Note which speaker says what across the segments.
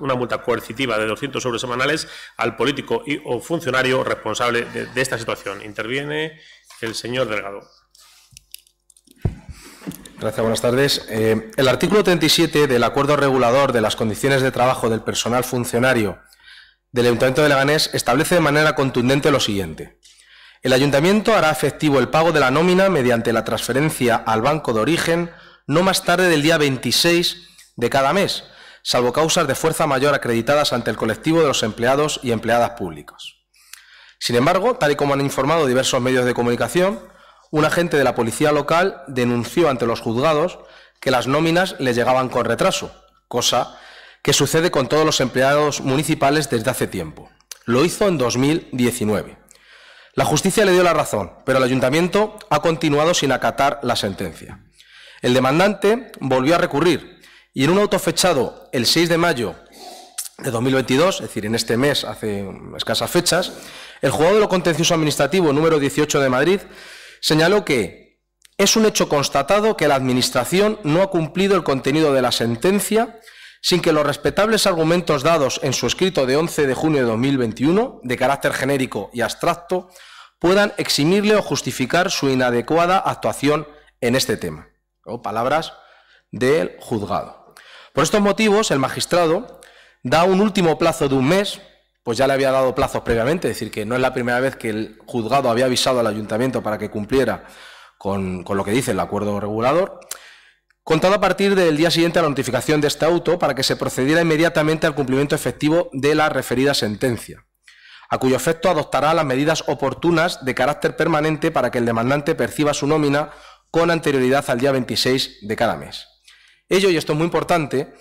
Speaker 1: una multa coercitiva de 200 euros semanales al político y, o funcionario responsable de, esta situación. Interviene el señor Delgado.
Speaker 2: Gracias, buenas tardes. Eh, el artículo 37 del Acuerdo Regulador de las Condiciones de Trabajo del Personal Funcionario del Ayuntamiento de Leganés establece de manera contundente lo siguiente. El Ayuntamiento hará efectivo el pago de la nómina mediante la transferencia al banco de origen no más tarde del día 26 de cada mes, salvo causas de fuerza mayor acreditadas ante el colectivo de los empleados y empleadas públicas. Sin embargo, tal y como han informado diversos medios de comunicación, un agente de la policía local denunció ante los juzgados que las nóminas le llegaban con retraso, cosa que sucede con todos los empleados municipales desde hace tiempo. Lo hizo en 2019. La justicia le dio la razón, pero el ayuntamiento ha continuado sin acatar la sentencia. El demandante volvió a recurrir, y en un auto fechado el 6 de mayo de 2022, es decir, en este mes, hace escasas fechas, el juzgado de lo contencioso administrativo número 18 de Madrid señaló que es un hecho constatado que la Administración no ha cumplido el contenido de la sentencia sin que los respetables argumentos dados en su escrito de 11 de junio de 2021, de carácter genérico y abstracto, puedan eximirle o justificar su inadecuada actuación en este tema. O palabras del juzgado. Por estos motivos, el magistrado da un último plazo de un mes, pues ya le había dado plazos previamente, es decir, que no es la primera vez que el juzgado había avisado al ayuntamiento para que cumpliera con, lo que dice el acuerdo regulador, contado a partir del día siguiente a la notificación de este auto para que se procediera inmediatamente al cumplimiento efectivo de la referida sentencia, a cuyo efecto adoptará las medidas oportunas de carácter permanente para que el demandante perciba su nómina con anterioridad al día 26 de cada mes. Ello, y esto es muy importante,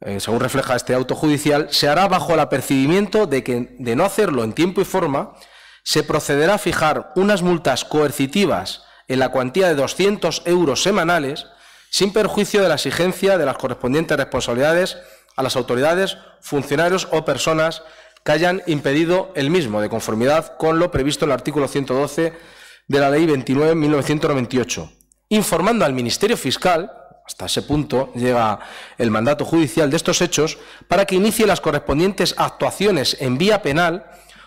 Speaker 2: eh, según refleja este auto judicial, se hará bajo el apercibimiento de que, de no hacerlo en tiempo y forma, se procederá a fijar unas multas coercitivas en la cuantía de 200 euros semanales, sin perjuicio de la exigencia de las correspondientes responsabilidades a las autoridades, funcionarios o personas que hayan impedido el mismo, de conformidad con lo previsto en el artículo 112 de la Ley 29-1998, informando al Ministerio Fiscal hasta ese punto llega el mandato judicial de estos hechos para que inicie las correspondientes actuaciones en vía penal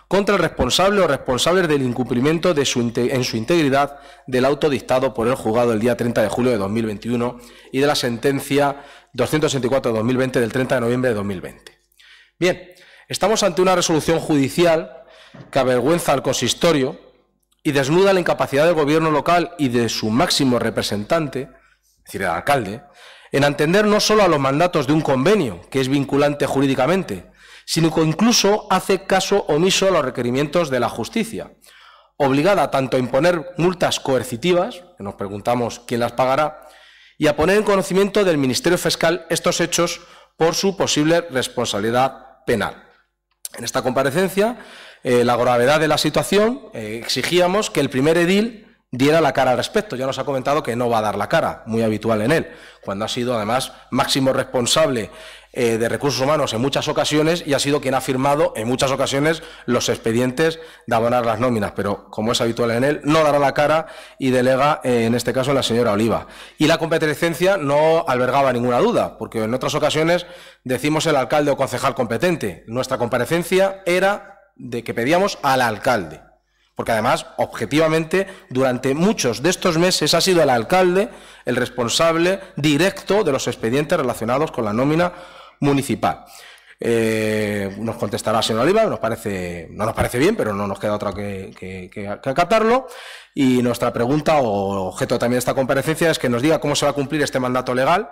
Speaker 2: contra el responsable o responsables del incumplimiento en su integridad del auto dictado por el juzgado el día 30 de julio de 2021 y de la sentencia 264 2020 del 30 de noviembre de 2020. Bien, estamos ante una resolución judicial que avergüenza al consistorio y desnuda la incapacidad del gobierno local y de su máximo representante decir, el alcalde, en atender no solo a los mandatos de un convenio, que es vinculante jurídicamente, sino que incluso hace caso omiso a los requerimientos de la justicia, obligada tanto a imponer multas coercitivas, que nos preguntamos quién las pagará, y a poner en conocimiento del Ministerio Fiscal estos hechos por su posible responsabilidad penal. En esta comparecencia, eh, la gravedad de la situación, eh, exigíamos que el primer edil diera la cara al respecto. Ya nos ha comentado que no va a dar la cara, muy habitual en él, cuando ha sido además máximo responsable eh, de recursos humanos en muchas ocasiones y ha sido quien ha firmado en muchas ocasiones los expedientes de abonar las nóminas, pero como es habitual en él, no dará la cara y delega, eh, en este caso, a la señora Oliva. Y la competencia no albergaba ninguna duda, porque en otras ocasiones decimos el alcalde o concejal competente. Nuestra comparecencia era de que pedíamos al alcalde. Porque además, objetivamente, durante muchos de estos meses ha sido el alcalde el responsable directo de los expedientes relacionados con la nómina municipal. Eh, nos contestará señor Oliva, nos parece, no nos parece bien, pero no nos queda otra que, que, acatarlo. Y nuestra pregunta, o objeto también de esta comparecencia, es que nos diga cómo se va a cumplir este mandato legal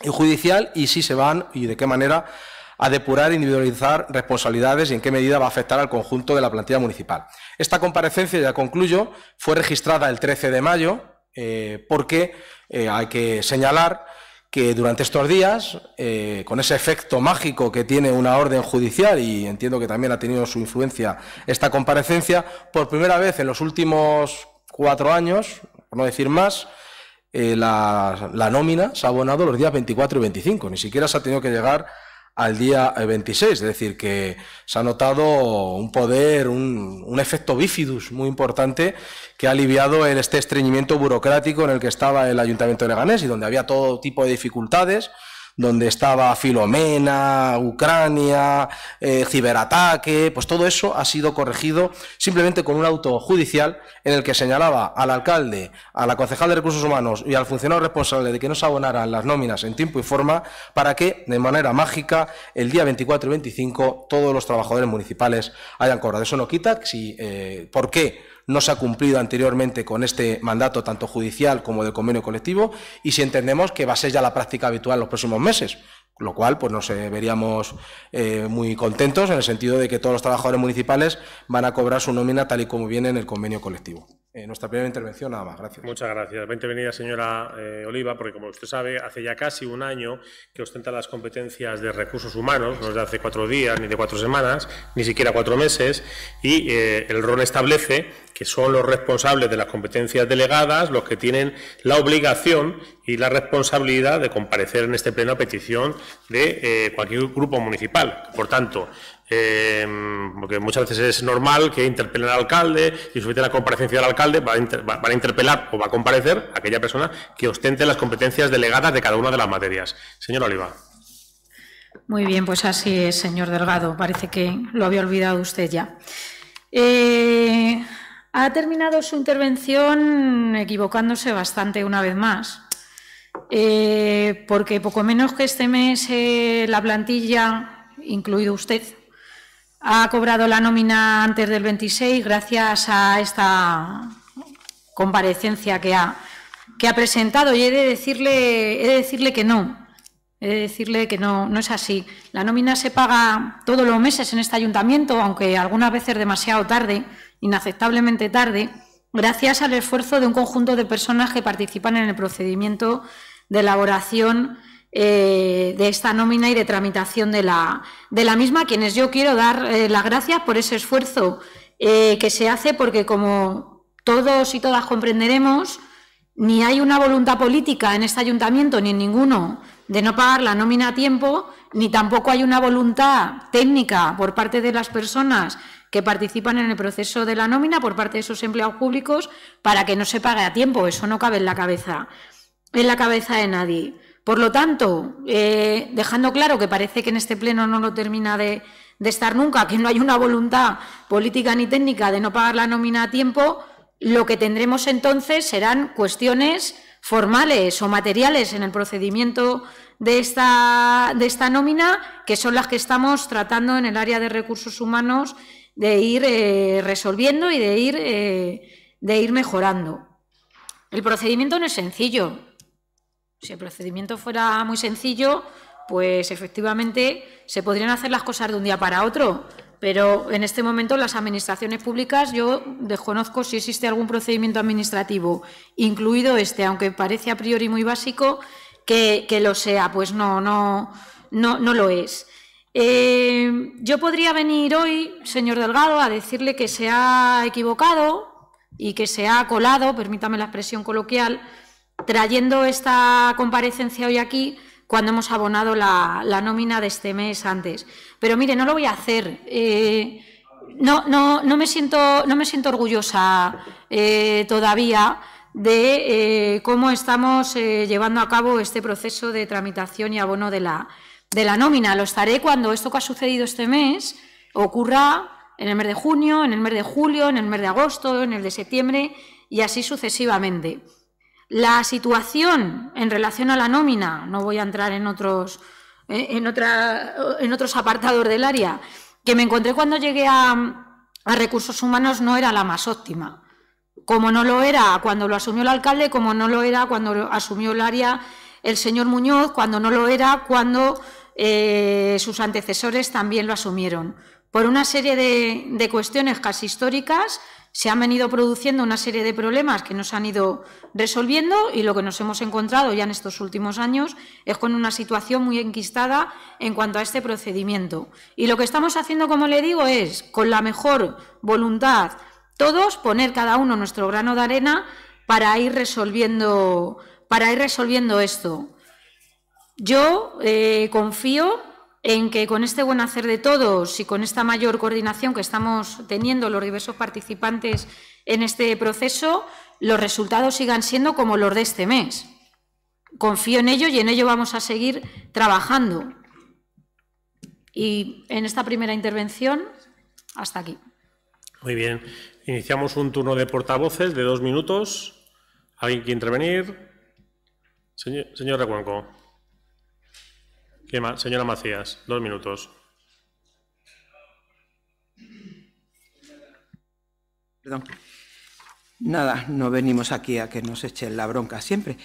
Speaker 2: y judicial y si se van y de qué manera a depurar e individualizar responsabilidades y en qué medida va a afectar al conjunto de la plantilla municipal. Esta comparecencia, ya concluyo, fue registrada el 13 de mayo eh, porque eh, hay que señalar que durante estos días, eh, con ese efecto mágico que tiene una orden judicial, y entiendo que también ha tenido su influencia esta comparecencia, por primera vez en los últimos cuatro años, por no decir más, la, la, nómina se ha abonado los días 24 y 25. Ni siquiera se ha tenido que llegar al día 26. Eh, es decir, que se ha notado un poder, un, efecto bifidus muy importante que ha aliviado este estreñimiento burocrático en el que estaba el Ayuntamiento de Leganés y donde había todo tipo de dificultades donde estaba Filomena, Ucrania, eh, ciberataque, pues todo eso ha sido corregido simplemente con un auto judicial en el que señalaba al alcalde, a la concejal de recursos humanos y al funcionario responsable de que no se abonaran las nóminas en tiempo y forma para que, de manera mágica, el día 24 y 25 todos los trabajadores municipales hayan cobrado. Eso no quita si, eh, por qué no se ha cumplido anteriormente con este mandato tanto judicial como de convenio colectivo y si entendemos que va a ser ya la práctica habitual en los próximos meses lo cual pues nos eh, veríamos eh, muy contentos en el sentido de que todos los trabajadores municipales van a cobrar su nómina tal y como viene en el convenio colectivo. Eh, nuestra primera intervención, nada más. Gracias.
Speaker 1: Muchas gracias. Bienvenida, señora eh, Oliva, porque como usted sabe, hace ya casi un año que ostenta las competencias de recursos humanos, no es de hace cuatro días, ni de cuatro semanas, ni siquiera cuatro meses, y eh, el RON establece que son los responsables de las competencias delegadas los que tienen la obligación y la responsabilidad de comparecer en este pleno a petición de cualquier grupo municipal. Por tanto, Em, porque muchas veces es normal que interpelen al alcalde y sucede la comparecencia del alcalde, va a, interpelar o va a comparecer aquella persona que ostente las competencias delegadas de cada una de las materias. Señor Oliva.
Speaker 3: Muy bien, pues así es, señor Delgado. Parece que lo había olvidado usted ya. Eh, ha terminado su intervención equivocándose bastante una vez más, eh, porque poco menos que este mes eh, la plantilla, incluido usted, ha cobrado la nómina antes del 26 gracias a esta comparecencia que ha, que ha presentado y he de decirle, decirle que no. He de decirle que no, no es así. La nómina se paga todos los meses en este ayuntamiento, aunque algunas veces demasiado tarde, inaceptablemente tarde, gracias al esfuerzo de un conjunto de personas que participan en el procedimiento de elaboración eh, de esta nómina y de tramitación de la, misma, a misma, quienes yo quiero dar eh, las gracias por ese esfuerzo eh, que se hace, porque como todos y todas comprenderemos, ni hay una voluntad política en este ayuntamiento ni en ninguno de no pagar la nómina a tiempo, ni tampoco hay una voluntad técnica por parte de las personas que participan en el proceso de la nómina por parte de sus empleados públicos para que no se pague a tiempo. Eso no cabe en la cabeza, en la cabeza de nadie. Por lo tanto, eh, dejando claro que parece que en este pleno no lo termina de, estar nunca, que no hay una voluntad política ni técnica de no pagar la nómina a tiempo, lo que tendremos entonces serán cuestiones formales o materiales en el procedimiento de esta, nómina, que son las que estamos tratando en el área de recursos humanos de ir eh, resolviendo y eh, de ir mejorando. El procedimiento no es sencillo. Si el procedimiento fuera muy sencillo, pues efectivamente se podrían hacer las cosas de un día para otro, pero en este momento las administraciones públicas yo desconozco si existe algún procedimiento administrativo, incluido este, aunque parece a priori muy básico, que, lo sea, pues no, no, no, no lo es. Eh, yo podría venir hoy, señor Delgado, a decirle que se ha equivocado y que se ha colado, permítame la expresión coloquial, trayendo esta comparecencia hoy aquí cuando hemos abonado la, nómina de este mes antes. Pero mire, no lo voy a hacer. Eh, no, no, no, me siento, no me siento orgullosa eh, todavía de eh, cómo estamos llevando a cabo este proceso de tramitación y abono de la, de la nómina. Lo estaré cuando esto que ha sucedido este mes ocurra en el mes de junio, en el mes de julio, en el mes de agosto, en el de septiembre y así sucesivamente. La situación en relación a la nómina, no voy a entrar en otros, eh, en otros apartados del área, que me encontré cuando llegué a, recursos humanos no era la más óptima como no lo era cuando lo asumió el alcalde, como no lo era cuando asumió el área el señor Muñoz, cuando no lo era cuando eh, sus antecesores también lo asumieron. Por una serie de cuestiones casi históricas se han venido produciendo una serie de problemas que nos han ido resolviendo y lo que nos hemos encontrado ya en estos últimos años es con una situación muy enquistada en cuanto a este procedimiento. Y lo que estamos haciendo, como le digo, es con la mejor voluntad todos poner cada uno nuestro grano de arena para ir resolviendo, para ir resolviendo esto. Yo eh, confío en que con este buen hacer de todos y con esta mayor coordinación que estamos teniendo los diversos participantes en este proceso, los resultados sigan siendo como los de este mes. Confío en ello y en ello vamos a seguir trabajando. Y en esta primera intervención, hasta aquí.
Speaker 1: Muy bien. Iniciamos un turno de portavoces de dos minutos. ¿Alguien quiere intervenir? Señor, señor Señora Macías, dos minutos. Perdón.
Speaker 4: Nada, no venimos aquí a que nos echen la bronca siempre,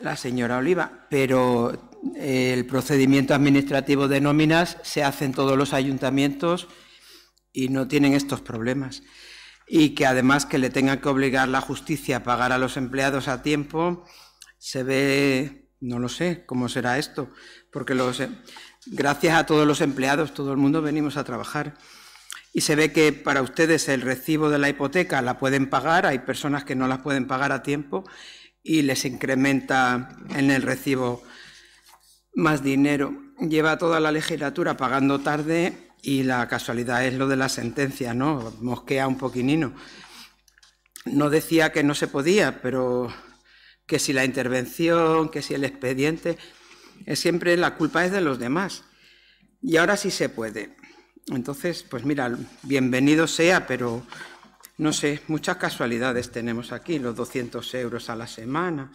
Speaker 4: la señora Oliva, pero eh, el procedimiento administrativo de nóminas se hace en todos los ayuntamientos y no tienen estos problemas. Y que además que le tengan que obligar la justicia a pagar a los empleados a tiempo, se ve no lo sé cómo será esto, porque eh, gracias a todos los empleados, todo el mundo venimos a trabajar. Y se ve que para ustedes el recibo de la hipoteca la pueden pagar, hay personas que no las pueden pagar a tiempo y les incrementa en el recibo más dinero. Lleva toda la legislatura pagando tarde y la casualidad es lo de la sentencia, ¿no? Mosquea un poquinino. No decía que no se podía, pero que si la intervención, que si el expediente, es siempre la culpa es de los demás. Y ahora sí se puede. Entonces, pues mira, bienvenido sea, pero no sé, muchas casualidades tenemos aquí, los 200 euros a la semana,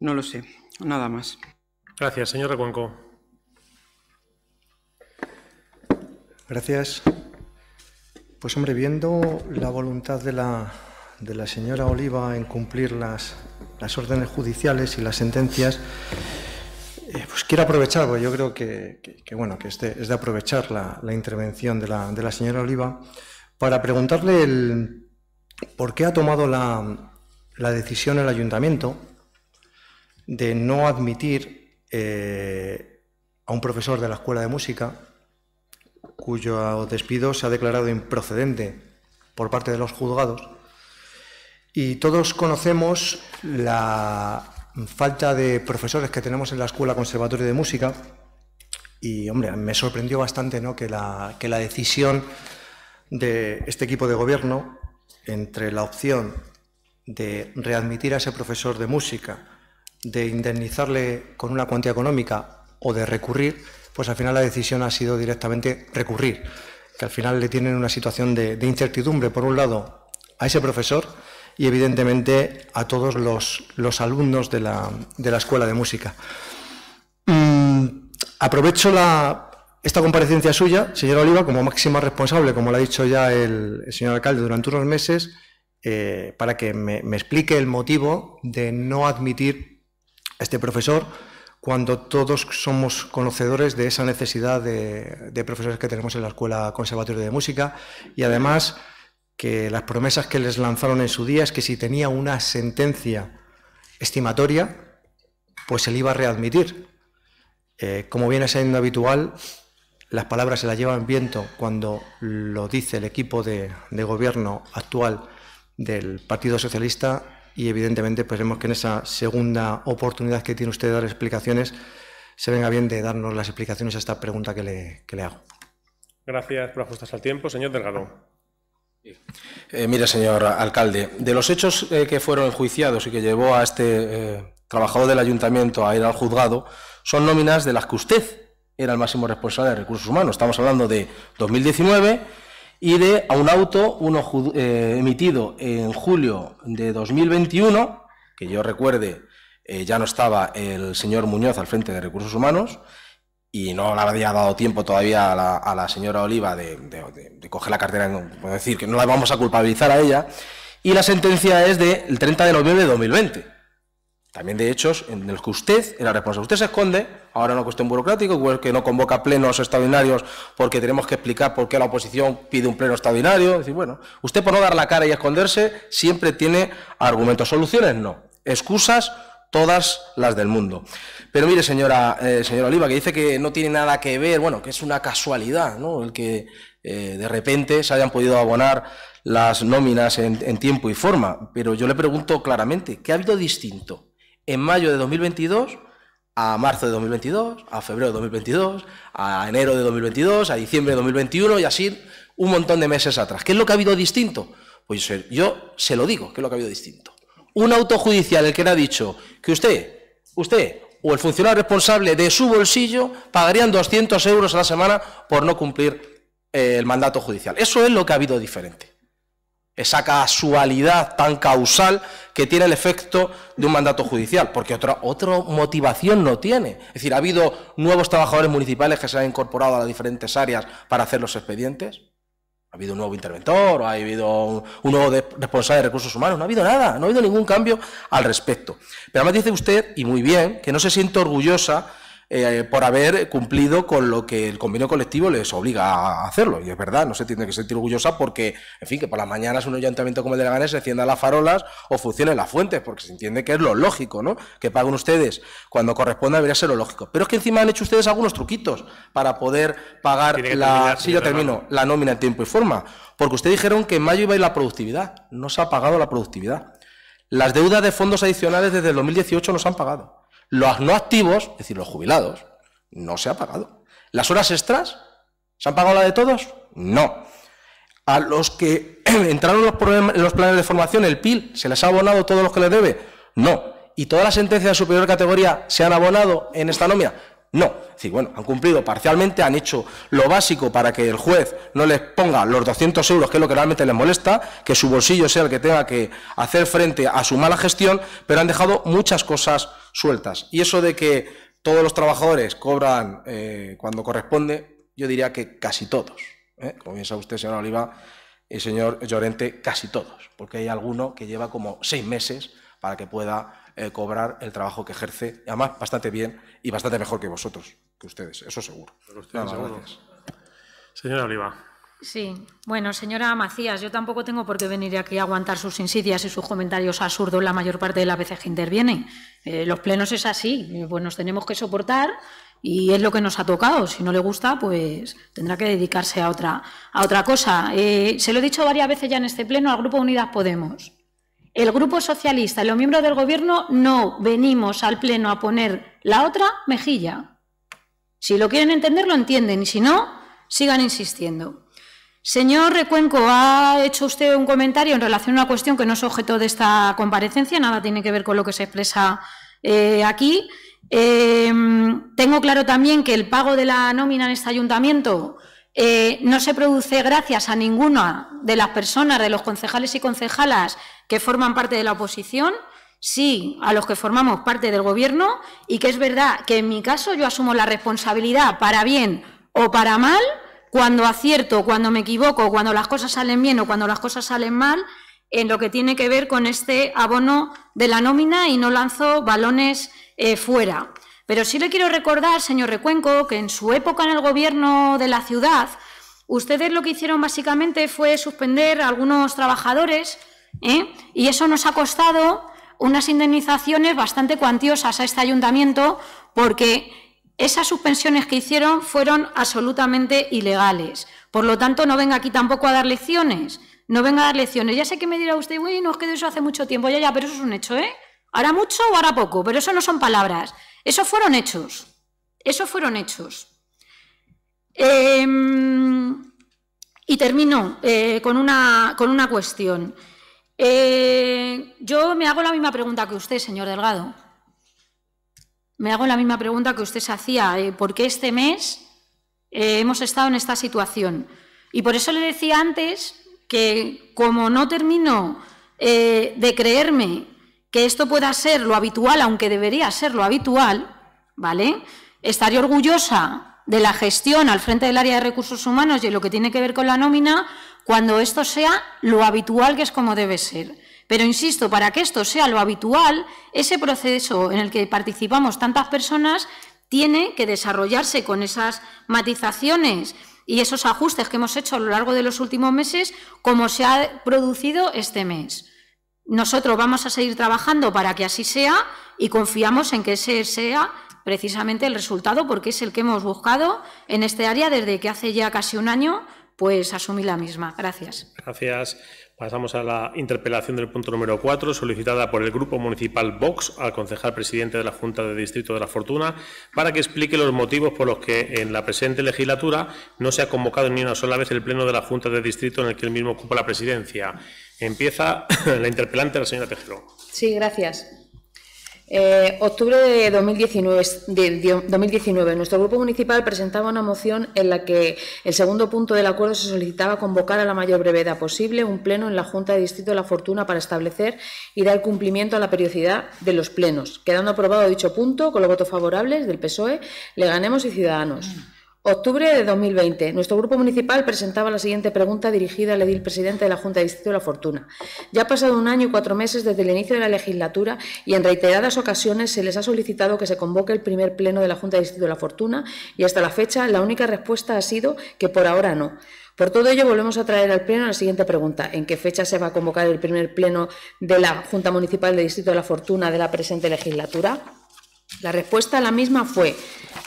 Speaker 4: no lo sé,
Speaker 1: nada más. Gracias, señor Recuenco.
Speaker 5: Gracias. Pues hombre, viendo la voluntad de la, de la señora Oliva en cumplir las, las órdenes judiciales y las sentencias, eh, pues quiero aprovechar, porque yo creo que, bueno, que es de, es de aprovechar la, intervención de la, señora Oliva para preguntarle el, por qué ha tomado la, decisión el ayuntamiento de no admitir eh, a un profesor de la escuela de música cuyo despido se ha declarado improcedente por parte de los juzgados y todos conocemos la falta de profesores que tenemos en la Escuela Conservatoria de Música. Y, hombre, me sorprendió bastante ¿no? que, la, que la decisión de este equipo de gobierno entre la opción de readmitir a ese profesor de música, de indemnizarle con una cuantía económica o de recurrir, pues al final la decisión ha sido directamente recurrir, que al final le tienen una situación de incertidumbre, por un lado, a ese profesor, y evidentemente a todos los, alumnos de la, Escuela de Música. Mm, aprovecho la, esta comparecencia suya, señora Oliva, como máxima responsable, como lo ha dicho ya el, señor alcalde durante unos meses, eh, para que me, explique el motivo de no admitir a este profesor cuando todos somos conocedores de esa necesidad de, de profesores que tenemos en la Escuela Conservatoria de Música y además que las promesas que les lanzaron en su día es que si tenía una sentencia estimatoria, pues se le iba a readmitir. Eh, como viene siendo habitual, las palabras se las llevan viento cuando lo dice el equipo de, gobierno actual del Partido Socialista y evidentemente esperemos pues que en esa segunda oportunidad que tiene usted de dar explicaciones se venga bien de darnos las explicaciones a esta pregunta que le, que le hago.
Speaker 1: Gracias por ajustarse al tiempo. Señor Delgado.
Speaker 2: Eh, mire, señor alcalde, de los hechos eh, que fueron enjuiciados y que llevó a este eh, trabajador del ayuntamiento a ir al juzgado, son nóminas de las que usted era el máximo responsable de recursos humanos. Estamos hablando de 2019 y de a un auto, uno eh, emitido en julio de 2021, que yo recuerde, ya no estaba el señor Muñoz al frente de recursos humanos, y no le había dado tiempo todavía a la, señora Oliva de, coger la cartera, decir, que no la vamos a culpabilizar a ella, y la sentencia es del 30 de noviembre de 2020. También de hechos en los que usted era responsable. Usted se esconde, ahora una cuestión burocrática, pues, que no convoca plenos extraordinarios porque tenemos que explicar por qué la oposición pide un pleno extraordinario. Es decir, bueno, usted por no dar la cara y esconderse siempre tiene argumentos. Soluciones no. Excusas todas las del mundo. Pero mire, señora, eh, señora Oliva, que dice que no tiene nada que ver, bueno, que es una casualidad, ¿no? El que eh, de repente se hayan podido abonar las nóminas en, en tiempo y forma. Pero yo le pregunto claramente, ¿qué ha habido distinto en mayo de 2022 a marzo de 2022, a febrero de 2022, a enero de 2022, a diciembre de 2021 y así un montón de meses atrás? ¿Qué es lo que ha habido distinto? Pues yo se lo digo, ¿qué es lo que ha habido distinto? un auto judicial el que le ha dicho que usted, usted o el funcionario responsable de su bolsillo pagarían 200 euros a la semana por no cumplir eh, el mandato judicial. Eso es lo que ha habido diferente. Esa casualidad tan causal que tiene el efecto de un mandato judicial, porque otra, otra motivación no tiene. Es decir, ha habido nuevos trabajadores municipales que se han incorporado a las diferentes áreas para hacer los expedientes ha habido un nuevo interventor, o ha habido un, nuevo responsable de recursos humanos, no ha habido nada, no ha habido ningún cambio al respecto. Pero además dice usted, y muy bien, que no se siente orgullosa eh, por haber cumplido con lo que el convenio colectivo les obliga a hacerlo. Y es verdad, no se tiene que sentir orgullosa porque, en fin, que por las mañanas un ayuntamiento como el de la Ganes se encienda las farolas o funcionen las fuentes, porque se entiende que es lo lógico, ¿no? Que paguen ustedes cuando corresponda debería ser lo lógico. Pero es que encima han hecho ustedes algunos truquitos para poder pagar la... si yo termino, la nómina en tiempo y forma. Porque ustedes dijeron que en mayo iba a ir la productividad. No se ha pagado la productividad. Las deudas de fondos adicionales desde el 2018 no se han pagado. Los no activos, es decir, los jubilados, no se ha pagado. ¿Las horas extras? ¿Se han pagado la de todos? No. A los que entraron en los, planes de formación, el PIL, ¿se les ha abonado todo lo que les debe? No. ¿Y todas las sentencias de superior categoría se han abonado en esta nómina? No. Sí, bueno, han cumplido parcialmente, han hecho lo básico para que el juez no les ponga los 200 euros, que es lo que realmente les molesta, que su bolsillo sea el que tenga que hacer frente a su mala gestión, pero han dejado muchas cosas sueltas. Y eso de que todos los trabajadores cobran eh, cuando corresponde, yo diría que casi todos. ¿eh? Como bien usted, señora Oliva y señor Llorente, casi todos, porque hay alguno que lleva como seis meses para que pueda eh, cobrar el trabajo que ejerce, además bastante bien y bastante mejor que vosotros, que ustedes, eso seguro. Pues
Speaker 1: señora Oliva.
Speaker 3: Sí, bueno, señora Macías, yo tampoco tengo por qué venir aquí a aguantar sus insidias y sus comentarios absurdos la mayor parte de las veces que intervienen. Eh, los plenos es así, eh, pues nos tenemos que soportar y es lo que nos ha tocado. Si no le gusta, pues tendrá que dedicarse a otra, a otra cosa. se lo he dicho varias veces ya en este pleno al Grupo Unidas Podemos. El Grupo Socialista y los miembros del Gobierno no venimos al Pleno a poner la otra mejilla. Si lo quieren entender, lo entienden, y si no, sigan insistiendo. Señor Recuenco, ha hecho usted un comentario en relación a una cuestión que no es objeto de esta comparecencia, nada tiene que ver con lo que se expresa eh, aquí. Eh, tengo claro también que el pago de la nómina en este ayuntamiento eh, no se produce gracias a ninguna de las personas, de los concejales y concejalas que forman parte de la oposición, sí a los que formamos parte del Gobierno, y que es verdad que en mi caso yo asumo la responsabilidad para bien o para mal, cuando acierto, cuando me equivoco, cuando las cosas salen bien o cuando las cosas salen mal, en lo que tiene que ver con este abono de la nómina y no lanzo balones eh, fuera. Pero sí le quiero recordar, señor Recuenco, que en su época en el gobierno de la ciudad, ustedes lo que hicieron básicamente fue suspender a algunos trabajadores ¿eh? y eso nos ha costado unas indemnizaciones bastante cuantiosas a este ayuntamiento porque esas suspensiones que hicieron fueron absolutamente ilegales. Por lo tanto, no venga aquí tampoco a dar lecciones. No venga a dar lecciones. Ya sé que me dirá usted, uy, no es que eso hace mucho tiempo, ya, ya, pero eso es un hecho, ¿eh? Ahora mucho o ahora poco, pero eso no son palabras eso fueron hechos. Esos fueron hechos. Em, y termino eh, con, una, con, una, cuestión. Eh, yo me hago la misma pregunta que usted, señor Delgado. Me hago la misma pregunta que usted se hacía. Eh, ¿Por qué este mes hemos estado en esta situación? Y por eso le decía antes que como no termino de creerme que esto pueda ser lo habitual, aunque debería ser lo habitual, ¿vale? Estaré orgullosa de la gestión al frente del área de recursos humanos y de lo que tiene que ver con la nómina cuando esto sea lo habitual que es como debe ser. Pero insisto, para que esto sea lo habitual, ese proceso en el que participamos tantas personas tiene que desarrollarse con esas matizaciones y esos ajustes que hemos hecho a lo largo de los últimos meses, como se ha producido este mes. Nosotros vamos a seguir trabajando para que así sea y confiamos en que ese sea precisamente el resultado porque es el que hemos buscado en este área desde que hace ya casi un año pues asumí la misma. Gracias.
Speaker 1: Gracias. Pasamos a la interpelación del punto número 4, solicitada por el Grupo Municipal Vox al concejal presidente de la Junta de Distrito de la Fortuna, para que explique los motivos por los que en la presente legislatura no se ha convocado ni una sola vez el pleno de la Junta de Distrito en el que él mismo ocupa la presidencia. Empieza la interpelante, la señora Tejero.
Speaker 6: Sí, gracias. Eh, octubre de 2019, nuestro grupo municipal presentaba una moción en la que el segundo punto del acuerdo se solicitaba convocar a la mayor brevedad posible un pleno en la Junta de Distrito de la Fortuna para establecer y dar cumplimiento a la periodicidad de los plenos, quedando aprobado dicho punto con los votos favorables del PSOE, le ganemos y Ciudadanos. Octubre de 2020. Nuestro grupo municipal presentaba la siguiente pregunta dirigida al edil presidente de la Junta de Distrito de La Fortuna. Ya ha pasado un año y cuatro meses desde el inicio de la legislatura y en reiteradas ocasiones se les ha solicitado que se convoque el primer pleno de la Junta de Distrito de La Fortuna y hasta la fecha la única respuesta ha sido que por ahora no. Por todo ello, volvemos a traer al Pleno la siguiente pregunta. ¿En qué fecha se va a convocar el primer Pleno de la Junta Municipal de Distrito de la Fortuna de la presente legislatura? La respuesta a la misma fue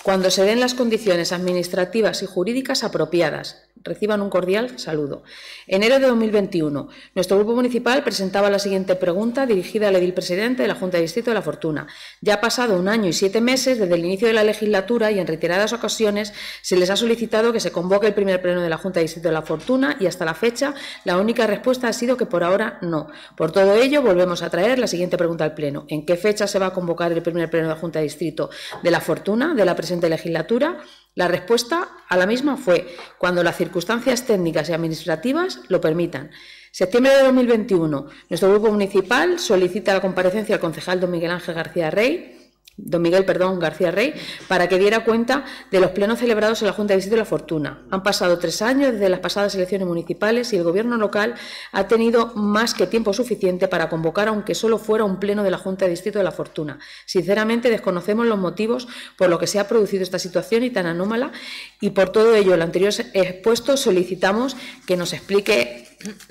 Speaker 6: cuando se den las condiciones administrativas y jurídicas apropiadas. Reciban un cordial saludo. Enero de 2021, nuestro grupo municipal presentaba la siguiente pregunta dirigida al edil presidente de la Junta de Distrito de La Fortuna. Ya ha pasado un año y siete meses desde el inicio de la legislatura y en reiteradas ocasiones se les ha solicitado que se convoque el primer pleno de la Junta de Distrito de La Fortuna y hasta la fecha la única respuesta ha sido que por ahora no. Por todo ello, volvemos a traer la siguiente pregunta al pleno. ¿En qué fecha se va a convocar el primer pleno de la Junta de Distrito de La Fortuna de la de legislatura, la respuesta a la misma fue cuando las circunstancias técnicas y administrativas lo permitan. Septiembre de 2021, nuestro grupo municipal solicita la comparecencia al concejal don Miguel Ángel García Rey don Miguel perdón, García Rey, para que diera cuenta de los plenos celebrados en la Junta de Distrito de la Fortuna. Han pasado tres años desde las pasadas elecciones municipales y el Gobierno local ha tenido más que tiempo suficiente para convocar, aunque solo fuera un pleno de la Junta de Distrito de la Fortuna. Sinceramente, desconocemos los motivos por los que se ha producido esta situación y tan anómala, y por todo ello, el anterior expuesto, solicitamos que nos explique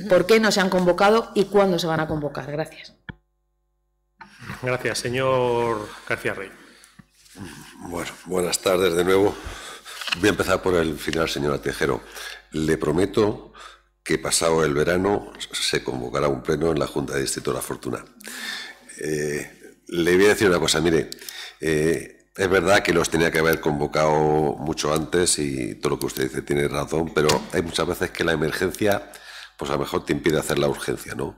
Speaker 6: por qué no se han convocado y cuándo se van a
Speaker 1: convocar. Gracias. Gracias, señor García Rey.
Speaker 7: Bueno, buenas tardes de nuevo. Voy a empezar por el final, señora Tejero. Le prometo que pasado el verano se convocará un pleno en la Junta de Distrito de la Fortuna. Eh, le voy a decir una cosa, mire, eh, es verdad que los tenía que haber convocado mucho antes y todo lo que usted dice tiene razón, pero hay muchas veces que la emergencia, pues a lo mejor te impide hacer la urgencia, ¿no?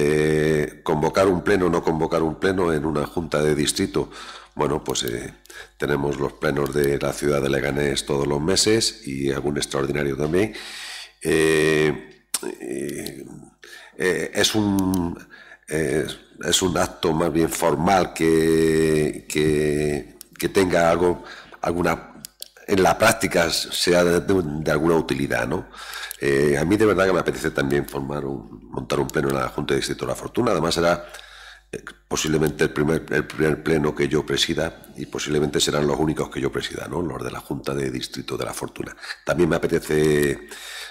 Speaker 7: Eh, convocar un pleno, o no convocar un pleno en una junta de distrito. Bueno, pues eh, tenemos los plenos de la ciudad de Leganés todos los meses y algún extraordinario también. Eh, es un es un acto más bien formal que, que, tenga algo, alguna en la práctica sea de, de, alguna utilidad, ¿no? Eh, a mí de verdad que me apetece también formar un, montar un pleno en la Junta de Distrito de la Fortuna. Además será eh, posiblemente el primer, el primer pleno que yo presida y posiblemente serán los únicos que yo presida, ¿no? los de la Junta de Distrito de la Fortuna. También me apetece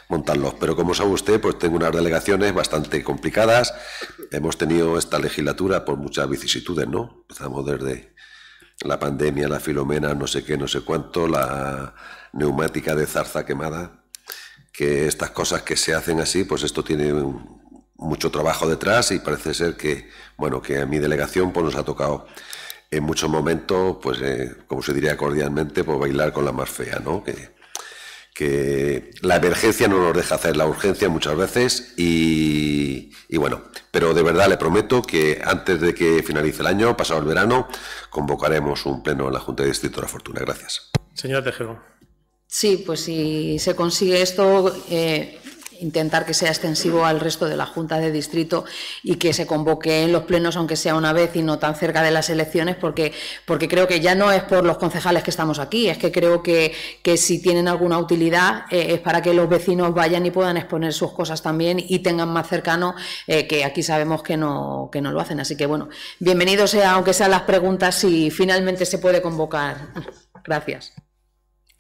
Speaker 7: montarlos, pero como sabe usted, pues tengo unas delegaciones bastante complicadas. Hemos tenido esta legislatura por muchas vicisitudes, ¿no? Empezamos desde la pandemia, la filomena, no sé qué, no sé cuánto, la neumática de zarza quemada que estas cosas que se hacen así, pues esto tiene mucho trabajo detrás y parece ser que, bueno, que a mi delegación pues nos ha tocado en muchos momentos, pues eh, como se diría cordialmente, pues bailar con la más fea, ¿no? Que, la emergencia no nos deja hacer la urgencia muchas veces y, y, bueno, pero de verdad le prometo que antes de que finalice el año, pasado el verano, convocaremos un pleno en la Junta de Distrito de la Fortuna. Gracias.
Speaker 1: Señor Tejero.
Speaker 6: Sí, pues si se consigue esto, eh, intentar que sea extensivo al resto de la Junta de Distrito y que se convoque en los plenos, aunque sea una vez y no tan cerca de las elecciones, porque, porque creo que ya no es por los concejales que estamos aquí, es que creo que, si tienen alguna utilidad eh, es para que los vecinos vayan y puedan exponer sus cosas también y tengan más cercano, eh, que aquí sabemos que no, que no lo hacen. Así que bueno, bienvenido sea, aunque sean las preguntas, si finalmente se puede convocar. Gracias.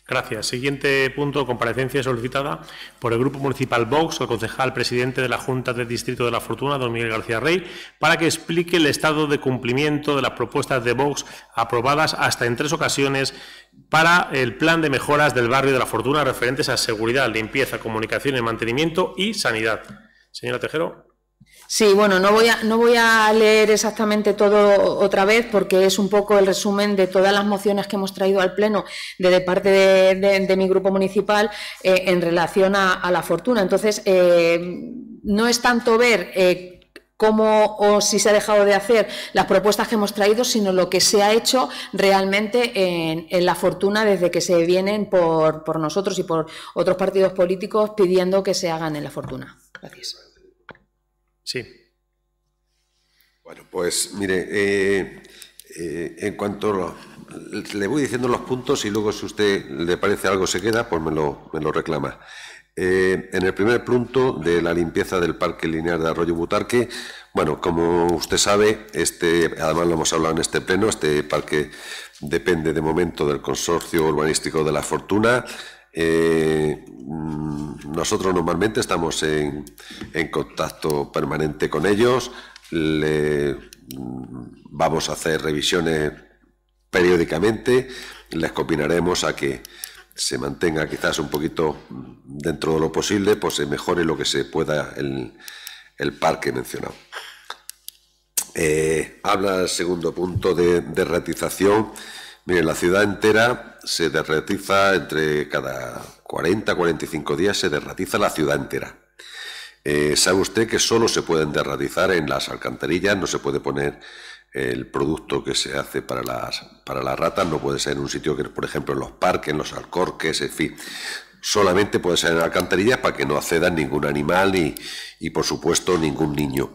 Speaker 1: Gracias. Siguiente punto, comparecencia solicitada por el Grupo Municipal Vox el concejal presidente de la Junta del Distrito de la Fortuna, don Miguel García Rey, para que explique el estado de cumplimiento de las propuestas de Vox aprobadas hasta en tres ocasiones para el plan de mejoras del barrio de la Fortuna referentes a seguridad, limpieza, comunicación, mantenimiento y sanidad. Señora Tejero.
Speaker 6: Sí, bueno, no voy, a, no voy a leer exactamente todo otra vez porque es un poco el resumen de todas las mociones que hemos traído al Pleno de, parte de, mi grupo municipal eh, en relación a, la fortuna. Entonces, eh, no es tanto ver... Eh, cómo o si se ha dejado de hacer las propuestas que hemos traído, sino lo que se ha hecho realmente en, la fortuna desde que se vienen por, por, nosotros y por otros partidos políticos pidiendo que se hagan en la fortuna. Gracias.
Speaker 1: Sí.
Speaker 7: Bueno, pues mire, eh, eh, en cuanto le voy diciendo los puntos y luego si usted le parece algo se queda, pues me lo, me lo reclama. Eh, en el primer punto de la limpieza del parque lineal de Arroyo Butarque, bueno, como usted sabe, este, además lo hemos hablado en este pleno, este parque depende de momento del consorcio urbanístico de la Fortuna. Eh, mm, nosotros normalmente estamos en, contacto permanente con ellos, mm, vamos a hacer revisiones periódicamente, les combinaremos a que se mantenga quizás un poquito dentro de lo posible, pues se mejore lo que se pueda el, el parque mencionado. Eh, habla el segundo punto de, de ratización. Miren la ciudad entera se derratiza entre cada 40-45 días, se derratiza la ciudad entera. Eh, sabe usted que solo se pueden derratizar en las alcantarillas, no se puede poner el producto que se hace para las, para las ratas, no puede ser en un sitio que, por ejemplo, en los parques, en los alcorques, en fin. Solamente puede ser en alcantarillas para que no accedan ningún animal y, por supuesto, ningún niño.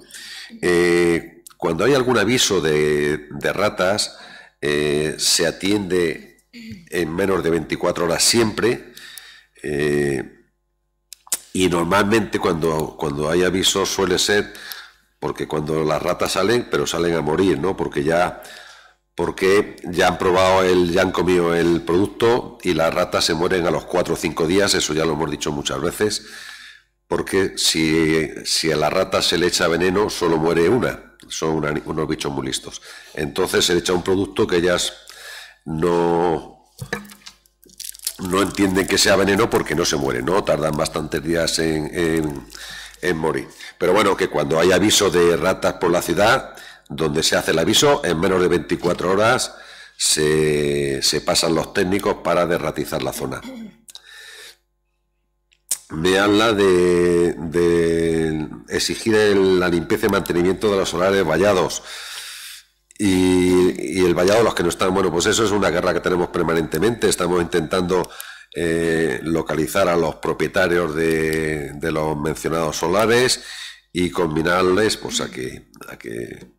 Speaker 7: Eh, cuando hay algún aviso de, ratas, eh, se atiende en menos de 24 horas siempre. Eh, y normalmente cuando, cuando hay avisos suele ser porque cuando las ratas salen, pero salen a morir, ¿no? Porque ya, porque ya han probado el, ya han comido el producto y las ratas se mueren a los 4 o 5 días, eso ya lo hemos dicho muchas veces, porque si, si a la rata se le echa veneno, solo muere una, son unos bichos muy listos. Entonces se le echa un producto que es no, no entienden que sea veneno porque no se muere... ¿no? Tardan bastantes días en, morir. Pero bueno, que cuando hay aviso de ratas por la ciudad, donde se hace el aviso, en menos de 24 horas se, se pasan los técnicos para derratizar la zona me habla de, de, exigir la limpieza y mantenimiento de los solares vallados y, el vallado, los que no están, bueno, pues eso es una guerra que tenemos permanentemente. Estamos intentando eh, localizar a los propietarios de, los mencionados solares y combinarles pues, a, que, a que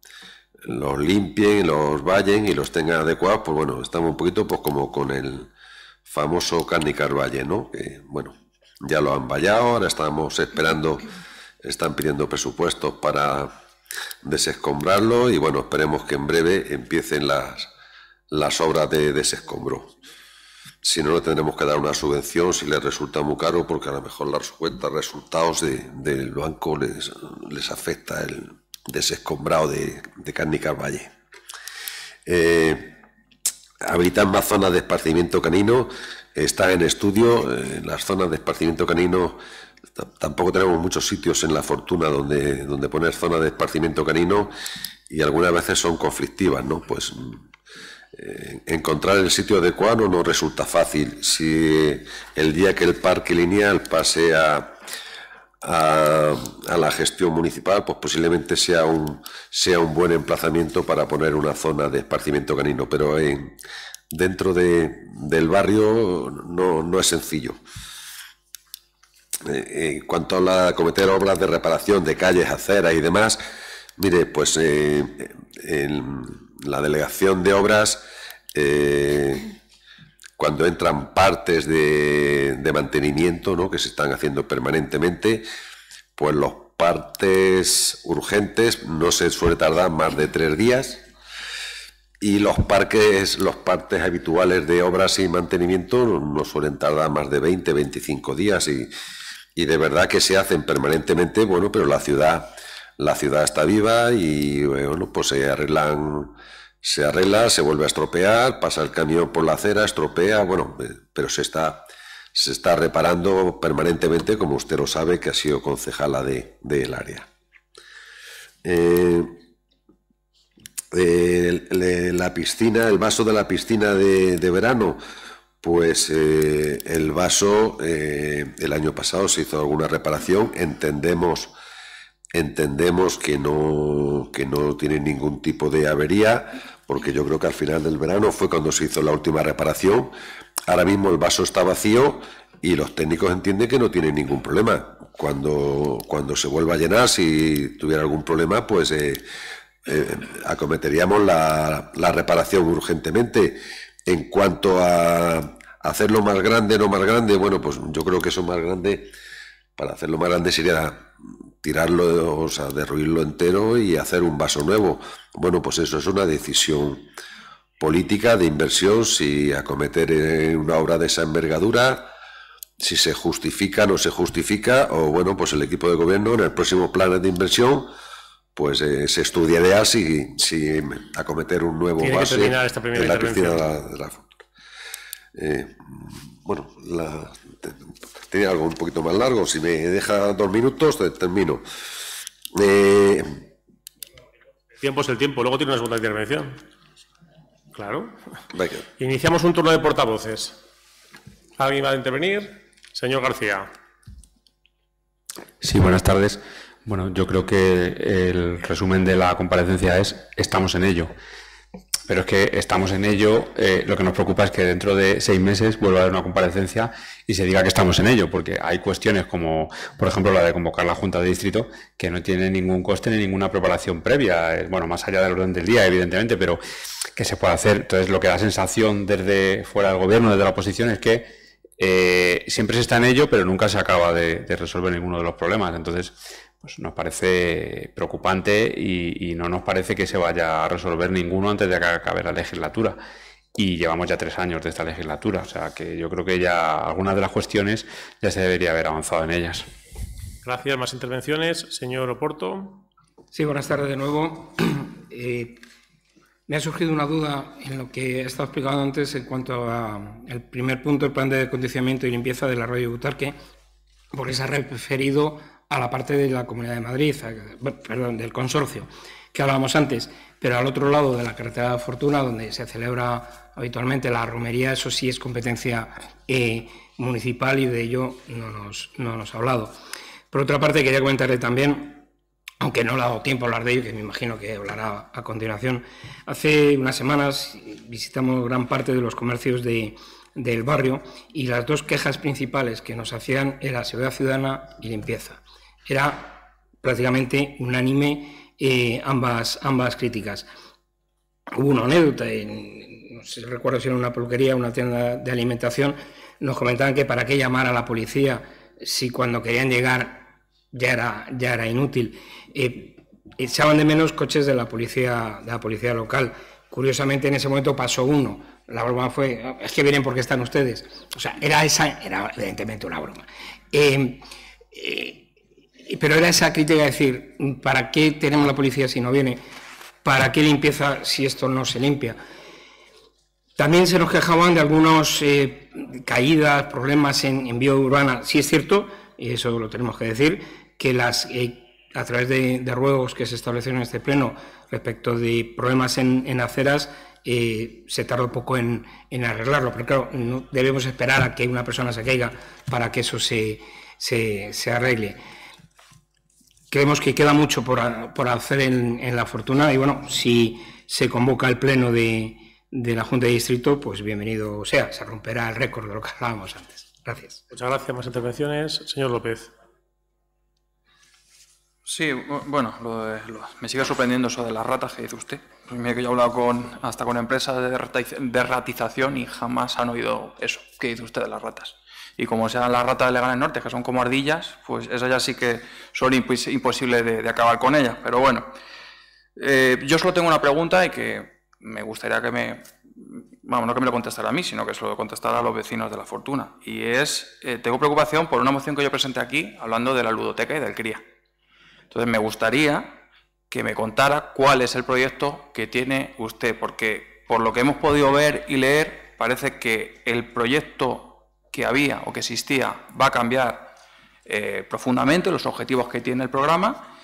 Speaker 7: los limpien, los vallen y los tengan adecuados. Pues bueno, estamos un poquito pues, como con el famoso Carnicar Valle, ¿no? Que bueno, ya lo han vallado, ahora estamos esperando, están pidiendo presupuestos para desescombrarlo y bueno, esperemos que en breve empiecen las, las obras de desescombro. Si no, lo tendremos que dar una subvención si le resulta muy caro, porque a lo mejor las cuentas, resultados del banco les, afecta el desescombrado de, de Valle. valle eh, más zonas de esparcimiento canino, está en estudio, eh, las zonas de esparcimiento canino tampoco tenemos muchos sitios en la fortuna donde, poner zona de esparcimiento canino y algunas veces son conflictivas, ¿no? Pues mm, eh, encontrar el sitio adecuado no resulta fácil. Si el día que el parque lineal pase a, la gestión municipal, pues posiblemente sea un, buen emplazamiento para poner una zona de esparcimiento canino, pero dentro de, del barrio no es sencillo. Eh, en cuanto a cometer obras de reparación de calles, aceras y demás, mire, pues eh, en la delegación de obras, eh, cuando entran partes de, mantenimiento, que se están haciendo permanentemente, pues los partes urgentes no se suele tardar más de tres días y los parques, los partes habituales de obras y mantenimiento no suelen tardar más de 20, 25 días y y de verdad que se hacen permanentemente, bueno, pero la ciudad, la ciudad está viva y bueno, pues se arreglan, se arregla, se vuelve a estropear, pasa el camión por la acera, estropea, bueno, eh, pero se está, se está reparando permanentemente, como usted lo sabe, que ha sido concejala del área. Eh, la piscina, el vaso de la piscina de, de verano, pues eh, el vaso eh, el año pasado se hizo alguna reparación, entendemos, entendemos que, no, no tiene ningún tipo de avería, porque yo creo que al final del verano fue cuando se hizo la última reparación. Ahora mismo el vaso está vacío y los técnicos entienden que no tiene ningún problema. Cuando, cuando se vuelva a llenar, si tuviera algún problema, pues eh, acometeríamos la, la reparación urgentemente en cuanto a hacerlo más grande, no más grande, bueno, pues yo creo que eso más grande, para hacerlo más grande sería tirarlo, o sea, derruirlo entero y hacer un vaso nuevo. Bueno, pues eso es una decisión política de inversión, si acometer eh, una obra de esa envergadura, si se justifica, no se justifica, o bueno, pues el equipo de gobierno en el próximo plan de inversión pues eh, estudia de así si, si acometer un nuevo base terminar esta primera en de la, eh, bueno, la, tenía algo un poquito más largo. Si me deja dos minutos, termino. Eh,
Speaker 1: tiempo es el tiempo. Luego tiene una segunda intervención. Claro. Iniciamos un turno de portavoces. ¿Alguien va a intervenir? Señor García.
Speaker 8: Sí, buenas tardes. Bueno, yo creo que el resumen de la comparecencia es estamos en ello. Pero es que estamos en ello, eh, lo que nos preocupa es que dentro de seis meses vuelva a haber una comparecencia y se diga que estamos en ello, porque hay cuestiones como, por ejemplo, la de convocar la Junta de Distrito, que no tiene ningún coste ni ninguna preparación previa, eh, bueno, más allá del orden del día, evidentemente, pero que se puede hacer. Entonces, lo que da sensación desde fuera del gobierno, desde la oposición, es que eh, siempre se está en ello, pero nunca se acaba de, de resolver ninguno de los problemas. Entonces, pues nos parece preocupante y, no nos parece que se vaya a resolver ninguno antes de que acabe la legislatura. Y llevamos ya tres años de esta legislatura, o sea que yo creo que ya algunas de las cuestiones ya se debería haber avanzado
Speaker 9: en
Speaker 1: ellas. Gracias, más intervenciones. Señor Oporto.
Speaker 9: Sí, buenas tardes de nuevo. Eh, me ha surgido una duda en lo que he estado explicando antes en cuanto al primer punto, el plan de acondicionamiento y limpieza del arroyo Butarque, porque se ha referido a la parte de la Comunidad de Madrid, perdón, del consorcio que hablábamos antes, pero al otro lado de la carretera de Fortuna, donde se celebra habitualmente la romería, eso sí es competencia eh, municipal y de ello no nos, nos ha hablado. Por otra parte, quería comentarle también, aunque no le ha dado tiempo a hablar de ello, que me imagino que hablará a continuación, hace unas semanas visitamos gran parte de los comercios del barrio y las dos quejas principales que nos hacían era seguridad ciudadana y limpieza. Era prácticamente unánime eh, ambas, ambas críticas. Hubo una anécdota, en, no sé, recuerdo si era una peluquería, una tienda de alimentación, nos comentaban que para qué llamar a la policía si cuando querían llegar ya era, ya era inútil. Eh, echaban de menos coches de la policía, de la policía local. Curiosamente en ese momento pasó uno. La broma fue, es que vienen porque están ustedes. O sea, era esa, era evidentemente una broma. Eh, pero era esa crítica de decir, ¿para qué tenemos la policía si no viene? ¿Para qué limpieza si esto no se limpia? También se nos quejaban de algunas eh, caídas, problemas en, vía urbana. Sí es cierto, y eso lo tenemos que decir, que las, eh, a través de, ruegos que se establecieron en este pleno respecto de problemas en, aceras, eh, se tardó poco en, arreglarlo. Pero claro, no debemos esperar a que una persona se caiga para que eso se, se, se arregle creemos que queda mucho por, hacer en, la fortuna y bueno, si se convoca el pleno de, la Junta de Distrito, pues bienvenido sea, se romperá el récord de lo que hablábamos antes. Gracias. Muchas gracias. Más intervenciones. Señor
Speaker 10: López. Sí, bueno, me sigue sorprendiendo eso de las ratas que dice usted. Pues yo he hablado con, hasta con empresas de, de ratización y jamás han oído eso que dice usted de las ratas. Y como sean las ratas de Leganés Norte, que son como ardillas, pues esas ya sí que son imposibles de, acabar con ellas. Pero bueno, eh, yo solo tengo una pregunta y que me gustaría que me... Vamos, no que me lo contestara a mí, sino que se lo contestara a los vecinos de La Fortuna. Y es, eh, tengo preocupación por una moción que yo presenté aquí, hablando de la ludoteca y del cría. Entonces me gustaría que me contara cuál es el proyecto que tiene usted, porque por lo que hemos podido ver y leer, parece que el proyecto que había o que existía va a cambiar eh, profundamente, los objetivos que tiene el programa,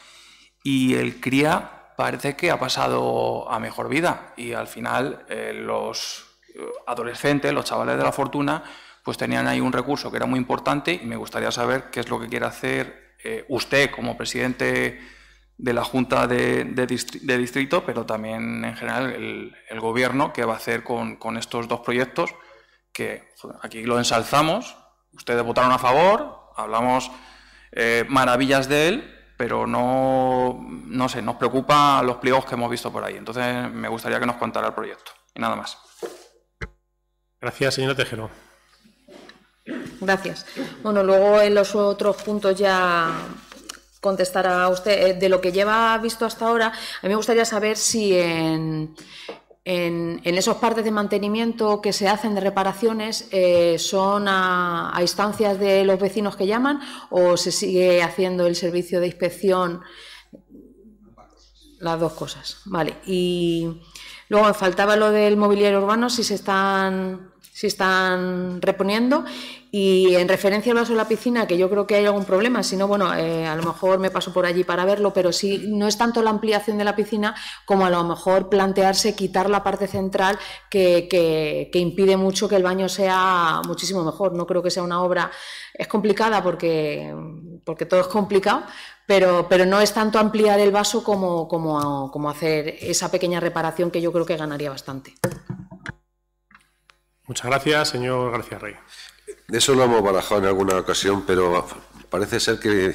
Speaker 10: y el cría parece que ha pasado a mejor vida y al final eh, los adolescentes, los chavales de la fortuna, pues tenían ahí un recurso que era muy importante y me gustaría saber qué es lo que quiere hacer eh, usted como presidente de la Junta de, distrito, pero también en general el, gobierno, qué va a hacer con estos dos proyectos que aquí lo ensalzamos, ustedes votaron a favor, hablamos eh, maravillas de él, pero no, no sé, nos preocupa los pliegos que hemos visto por ahí. Entonces, me gustaría que nos contara el proyecto. Y nada más. Gracias, señora Tejero.
Speaker 6: Gracias. Bueno, luego en los otros puntos ya contestará usted. Eh, de lo que lleva visto hasta ahora, a mí me gustaría saber si en, en, esos partes de mantenimiento que se hacen de reparaciones, eh, ¿son a, instancias de los vecinos que llaman o se sigue haciendo el servicio de inspección? Las dos cosas, vale. Y luego me faltaba lo del mobiliario urbano, si se están, si están reponiendo. Y en referencia al vaso de la piscina, que yo creo que hay algún problema, si no, bueno, eh, a lo mejor me paso por allí para verlo, pero sí, no es tanto la ampliación de la piscina como a lo mejor plantearse quitar la parte central que, impide mucho que el baño sea muchísimo mejor. No creo que sea una obra, es complicada porque, porque todo es complicado, pero, pero no es tanto ampliar el vaso como, como hacer esa pequeña reparación que yo creo que ganaría bastante.
Speaker 1: Muchas gracias, señor García Rey.
Speaker 7: Eso lo hemos barajado en alguna ocasión, pero parece ser que,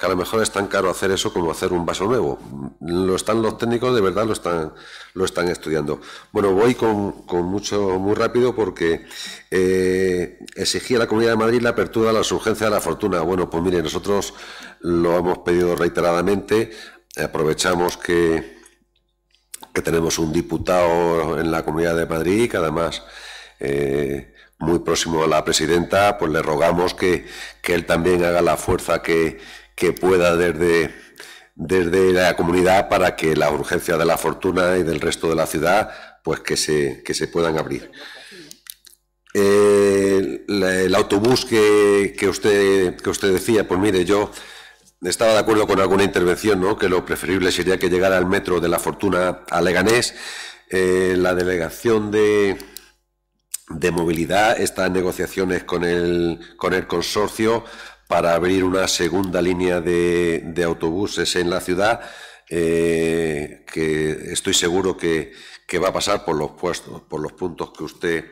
Speaker 7: a lo mejor es tan caro hacer eso como hacer un vaso nuevo. Lo están los técnicos, de verdad lo están, lo están estudiando. Bueno, voy con, mucho, muy rápido porque eh, exigía la Comunidad de Madrid la apertura a la surgencia de la fortuna. Bueno, pues mire, nosotros lo hemos pedido reiteradamente, aprovechamos que, que tenemos un diputado en la Comunidad de Madrid, que además... Eh, muy próximo a la presidenta, pues le rogamos que, él también haga la fuerza que, que pueda desde, desde la comunidad para que la urgencia de la fortuna y del resto de la ciudad pues que se, que se puedan abrir. el autobús que, que, usted, que usted decía, pues mire, yo estaba de acuerdo con alguna intervención, ¿no? que lo preferible sería que llegara el metro de la fortuna a Leganés. Eh, la delegación de, de movilidad, estas negociaciones con el, con el consorcio para abrir una segunda línea de, de autobuses en la ciudad, eh, que estoy seguro que, va a pasar por los puestos, por los puntos que usted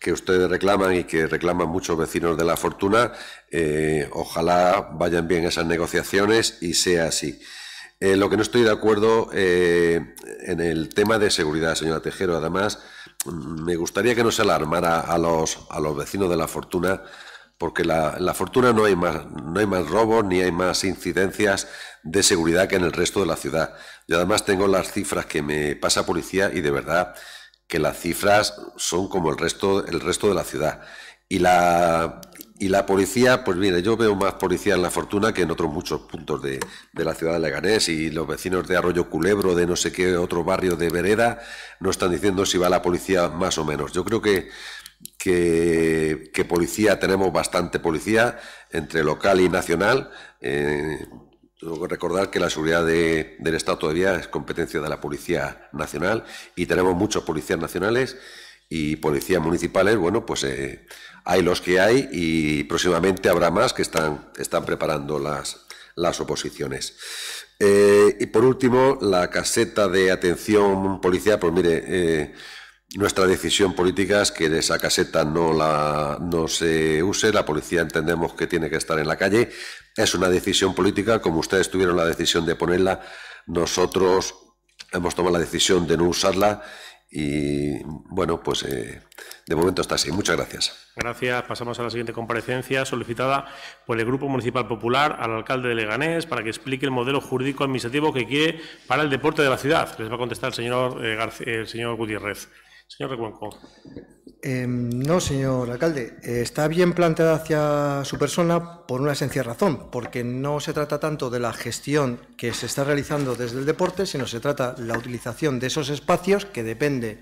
Speaker 7: que ustedes reclaman y que reclaman muchos vecinos de la fortuna. Eh, ojalá vayan bien esas negociaciones y sea así. Eh, lo que no estoy de acuerdo en el tema de seguridad, señora Tejero, además, me gustaría que no se alarmara a los, a los vecinos de la fortuna, porque la, la fortuna no hay, más, no hay más robos ni hay más incidencias de seguridad que en el resto de la ciudad. Yo además tengo las cifras que me pasa policía y de verdad que las cifras son como el resto, el resto de la ciudad. Y la, y la policía, pues mire, yo veo más policía en La Fortuna que en otros muchos puntos de, la ciudad de Leganés y los vecinos de Arroyo Culebro, de no sé qué otro barrio de Vereda, no están diciendo si va la policía más o menos. Yo creo que, que, policía, tenemos bastante policía entre local y nacional. Eh, tengo que recordar que la seguridad del Estado todavía es competencia de la Policía Nacional y tenemos muchos policías nacionales y policías municipales, bueno, pues eh, hay los que hay y próximamente habrá más que están, están preparando las, las oposiciones. Eh, y por último, la caseta de atención policial, pues mire, eh, nuestra decisión política es que esa caseta no, la, no se use, la policía entendemos que tiene que estar en la calle, es una decisión política, como ustedes tuvieron la decisión de ponerla, nosotros hemos tomado la decisión de no usarla y bueno, pues eh, de momento está así. Muchas gracias.
Speaker 1: Gracias. Pasamos a la siguiente comparecencia solicitada por el Grupo Municipal Popular al alcalde de Leganés para que explique el modelo jurídico administrativo que quiere para el deporte de la ciudad. Les va a contestar señor, eh, el señor Gutiérrez. Señor Recuenco.
Speaker 5: Em, no, señor alcalde. Está bien planteada hacia su persona por una sencilla razón, porque no se trata tanto de la gestión que se está realizando desde el deporte, sino se trata la utilización de esos espacios que depende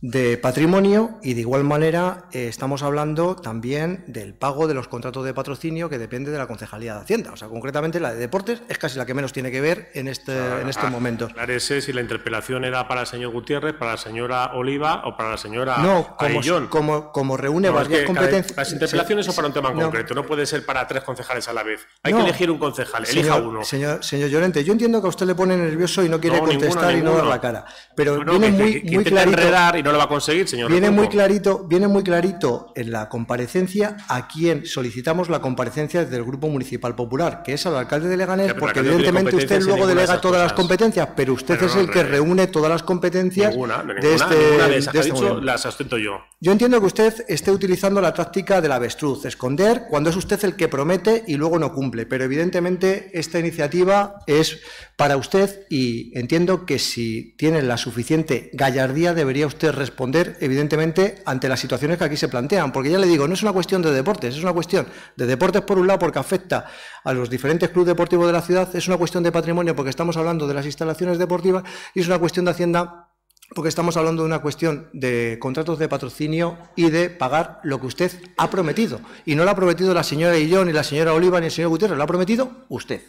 Speaker 5: de patrimonio y de igual manera eh, estamos hablando también del pago de los contratos de patrocinio que depende de la Concejalía de Hacienda. O sea, concretamente la de deportes es casi la que menos tiene que ver en este, en este momentos. si
Speaker 1: la interpelación era para el señor Gutiérrez, para la señora Oliva o para la señora No, como,
Speaker 5: como, como, reúne varias competencias.
Speaker 1: Las interpelaciones son para un tema en concreto, no puede ser para tres concejales a la vez. Hay que elegir un concejal, elija uno.
Speaker 5: Señor, señor, Llorente, yo entiendo que a usted le pone nervioso y no quiere contestar y no dar la cara.
Speaker 1: Pero viene muy, muy clarito lo va a conseguir, señor. Viene muy
Speaker 5: clarito, viene muy clarito en la comparecencia a quien solicitamos la comparecencia desde el Grupo Municipal Popular, que es al alcalde de Leganés, porque evidentemente usted luego delega todas las competencias, pero usted es el que reúne todas las competencias de este, este
Speaker 1: las ostento yo.
Speaker 5: Yo entiendo que usted esté utilizando la táctica del avestruz, esconder cuando es usted el que promete y luego no cumple, pero evidentemente esta iniciativa es para usted y entiendo que si tiene la suficiente gallardía debería usted responder, evidentemente, ante las situaciones que aquí se plantean. Porque ya le digo, no es una cuestión de deportes, es una cuestión de deportes por un lado porque afecta a los diferentes clubes deportivos de la ciudad, es una cuestión de patrimonio porque estamos hablando de las instalaciones deportivas y es una cuestión de Hacienda porque estamos hablando de una cuestión de contratos de patrocinio y de pagar lo que usted ha prometido. Y no lo ha prometido la señora Illón, ni la señora Oliva, ni el señor Gutiérrez, lo ha prometido usted.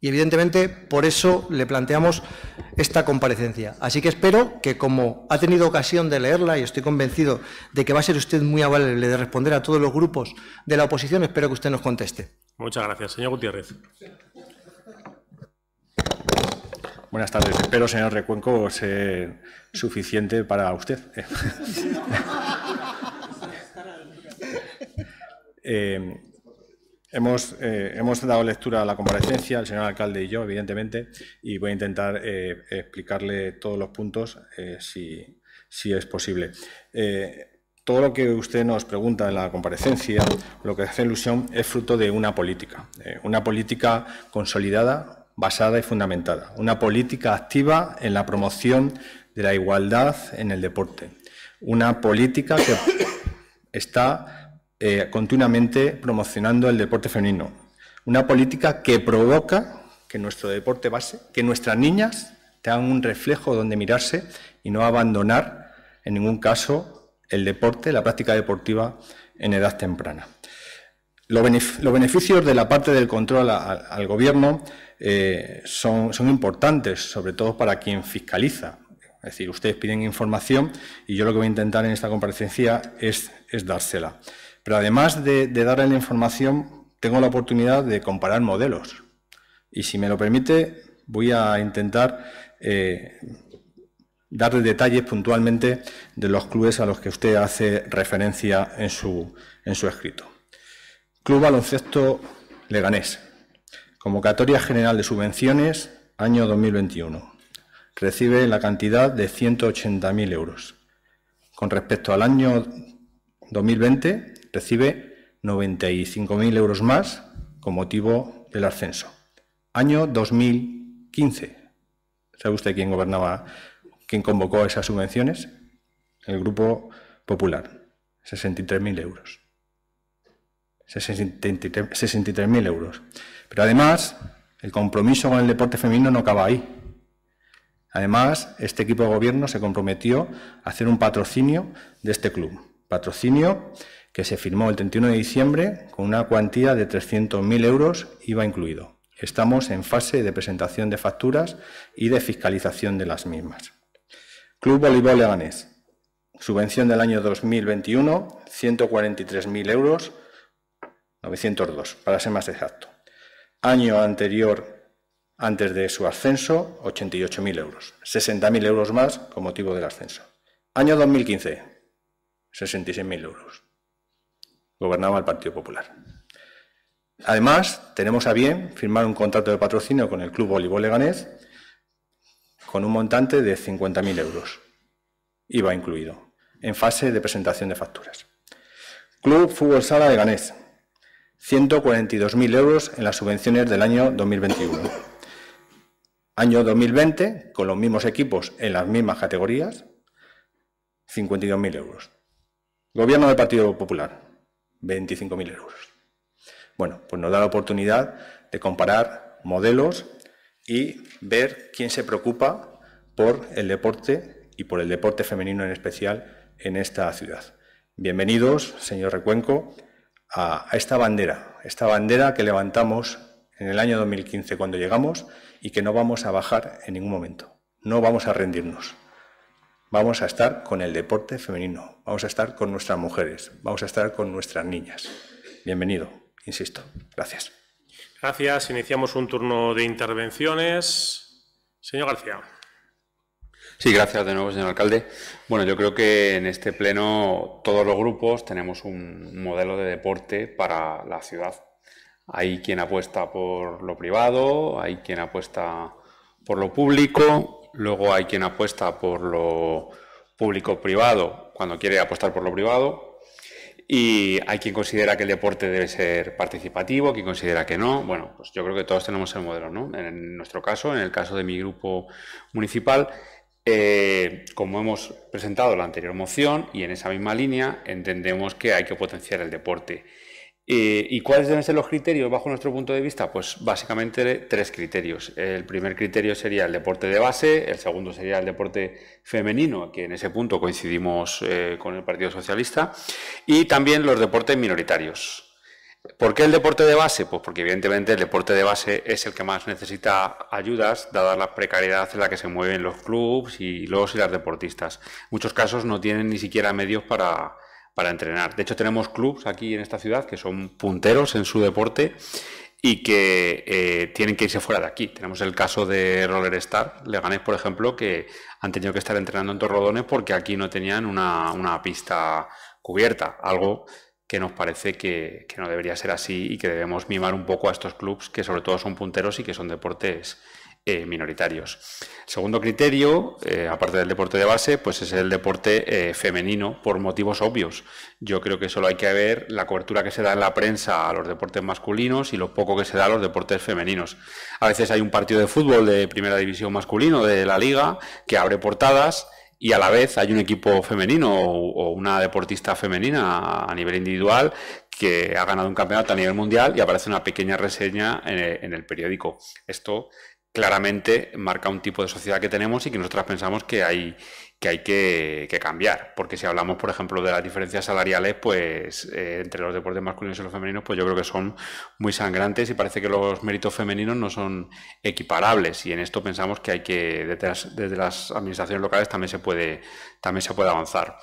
Speaker 5: Y evidentemente por eso le planteamos esta comparecencia. Así que espero que como ha tenido ocasión de leerla y estoy convencido de que va a ser usted muy amable de responder a todos los grupos de la oposición, espero que usted nos conteste.
Speaker 1: Muchas gracias, señor Gutiérrez. Buenas tardes. Espero, señor
Speaker 11: Recuenco, ser suficiente para usted. eh, eh, hemos, dado lectura a la comparecencia, el señor alcalde y yo, evidentemente, y voy a intentar eh, explicarle todos los puntos eh, si, si, es posible. todo lo que usted nos pregunta en la comparecencia, lo que hace ilusión, es fruto de una política, una política consolidada, basada y fundamentada, una política activa en la promoción de la igualdad en el deporte, una política que está eh, continuamente promocionando el deporte femenino. Una política que provoca que nuestro deporte base, que nuestras niñas tengan un reflejo donde mirarse y no abandonar en ningún caso el deporte, la práctica deportiva en edad temprana. Los beneficios de la parte del control al gobierno eh, son, importantes, sobre todo para quien fiscaliza, es decir, ustedes piden información y yo lo que voy a intentar en esta comparecencia es dársela. Pero además de, darle la información, tengo la oportunidad de comparar modelos. Y si me lo permite, voy a intentar eh, darle detalles puntualmente de los clubes a los que usted hace referencia su, en su escrito. Club Baloncesto Leganés. Convocatoria General de Subvenciones, año 2021. Recibe la cantidad de 180.000 euros. Con respecto al año 2020, recibe 95.000 euros más con motivo del ascenso. Año 2015. ¿Sabe usted quién gobernaba, quién convocó esas subvenciones? El Grupo Popular. 63.000 euros. 63.000 euros. Pero además, el compromiso con el deporte femenino no acaba ahí. Además, este equipo de gobierno se comprometió a hacer un patrocinio de este club. Patrocinio que se firmó el 31 de diciembre con una cuantía de 300.000 euros iba incluido. Estamos en fase de presentación de facturas y de fiscalización de las mismas. Club Voleibol Leganés. Subvención del año 2021, 143.000 euros, 902, para ser más exacto. Año anterior, antes de su ascenso, 88.000 euros. 60.000 euros más con motivo del ascenso. Año 2015, 66.000 euros gobernaba el Partido Popular. Además, tenemos a bien firmar un contrato de patrocinio con el Club Voleibol Leganés con un montante de 50.000 euros, Iba incluido, en fase de presentación de facturas. Club Fútbol Sala Leganés, 142.000 euros en las subvenciones del año 2021. Año 2020, con los mismos equipos en las mismas categorías, 52.000 euros. Gobierno del Partido Popular, 25.000 euros. Bueno, pues nos da la oportunidad de comparar modelos y ver quién se preocupa por el deporte y por el deporte femenino en especial en esta ciudad. Bienvenidos, señor Recuenco, a, esta bandera, esta bandera que levantamos en el año 2015 cuando llegamos y que no vamos a bajar en ningún momento. No vamos a rendirnos vamos a estar con el deporte femenino, vamos a estar con nuestras mujeres, vamos a estar con nuestras niñas. Bienvenido, insisto. Gracias.
Speaker 1: Gracias. Iniciamos un turno de intervenciones. Señor García.
Speaker 8: Sí, gracias de nuevo, señor alcalde. Bueno, yo creo que en este pleno todos los grupos tenemos un modelo de deporte para la ciudad. Hay quien apuesta por lo privado, hay quien apuesta por lo público, Luego hay quien apuesta por lo público-privado cuando quiere apostar por lo privado. Y hay quien considera que el deporte debe ser participativo, quien considera que no. Bueno, pues yo creo que todos tenemos el modelo, ¿no? En nuestro caso, en el caso de mi grupo municipal, eh, como hemos presentado la anterior moción y en esa misma línea, entendemos que hay que potenciar el deporte eh, ¿Y cuáles deben ser los criterios bajo nuestro punto de vista? Pues básicamente tres criterios. El primer criterio sería el deporte de base, el segundo sería el deporte femenino, que en ese punto coincidimos eh, con el Partido Socialista, y también los deportes minoritarios. ¿Por qué el deporte de base? Pues porque evidentemente el deporte de base es el que más necesita ayudas, dada la precariedad en la que se mueven los clubes y los y las deportistas. muchos casos no tienen ni siquiera medios para, para entrenar. De hecho, tenemos clubs aquí en esta ciudad que son punteros en su deporte y que eh, tienen que irse fuera de aquí. Tenemos el caso de Roller Star, Leganés, por ejemplo, que han tenido que estar entrenando en Torrodones porque aquí no tenían una, pista cubierta, algo que nos parece que, que, no debería ser así y que debemos mimar un poco a estos clubes que sobre todo son punteros y que son deportes eh, minoritarios. segundo criterio, eh, aparte del deporte de base, pues es el deporte eh, femenino por motivos obvios. Yo creo que solo hay que ver la cobertura que se da en la prensa a los deportes masculinos y lo poco que se da a los deportes femeninos. A veces hay un partido de fútbol de primera división masculino de la liga que abre portadas y a la vez hay un equipo femenino o una deportista femenina a nivel individual que ha ganado un campeonato a nivel mundial y aparece una pequeña reseña en el, periódico. Esto claramente marca un tipo de sociedad que tenemos y que nosotras pensamos que hay que, hay que, cambiar. Porque si hablamos, por ejemplo, de las diferencias salariales, pues eh, entre los deportes masculinos y los femeninos, pues yo creo que son muy sangrantes y parece que los méritos femeninos no son equiparables. Y en esto pensamos que hay que, desde las, desde las administraciones locales también se puede, también se puede avanzar.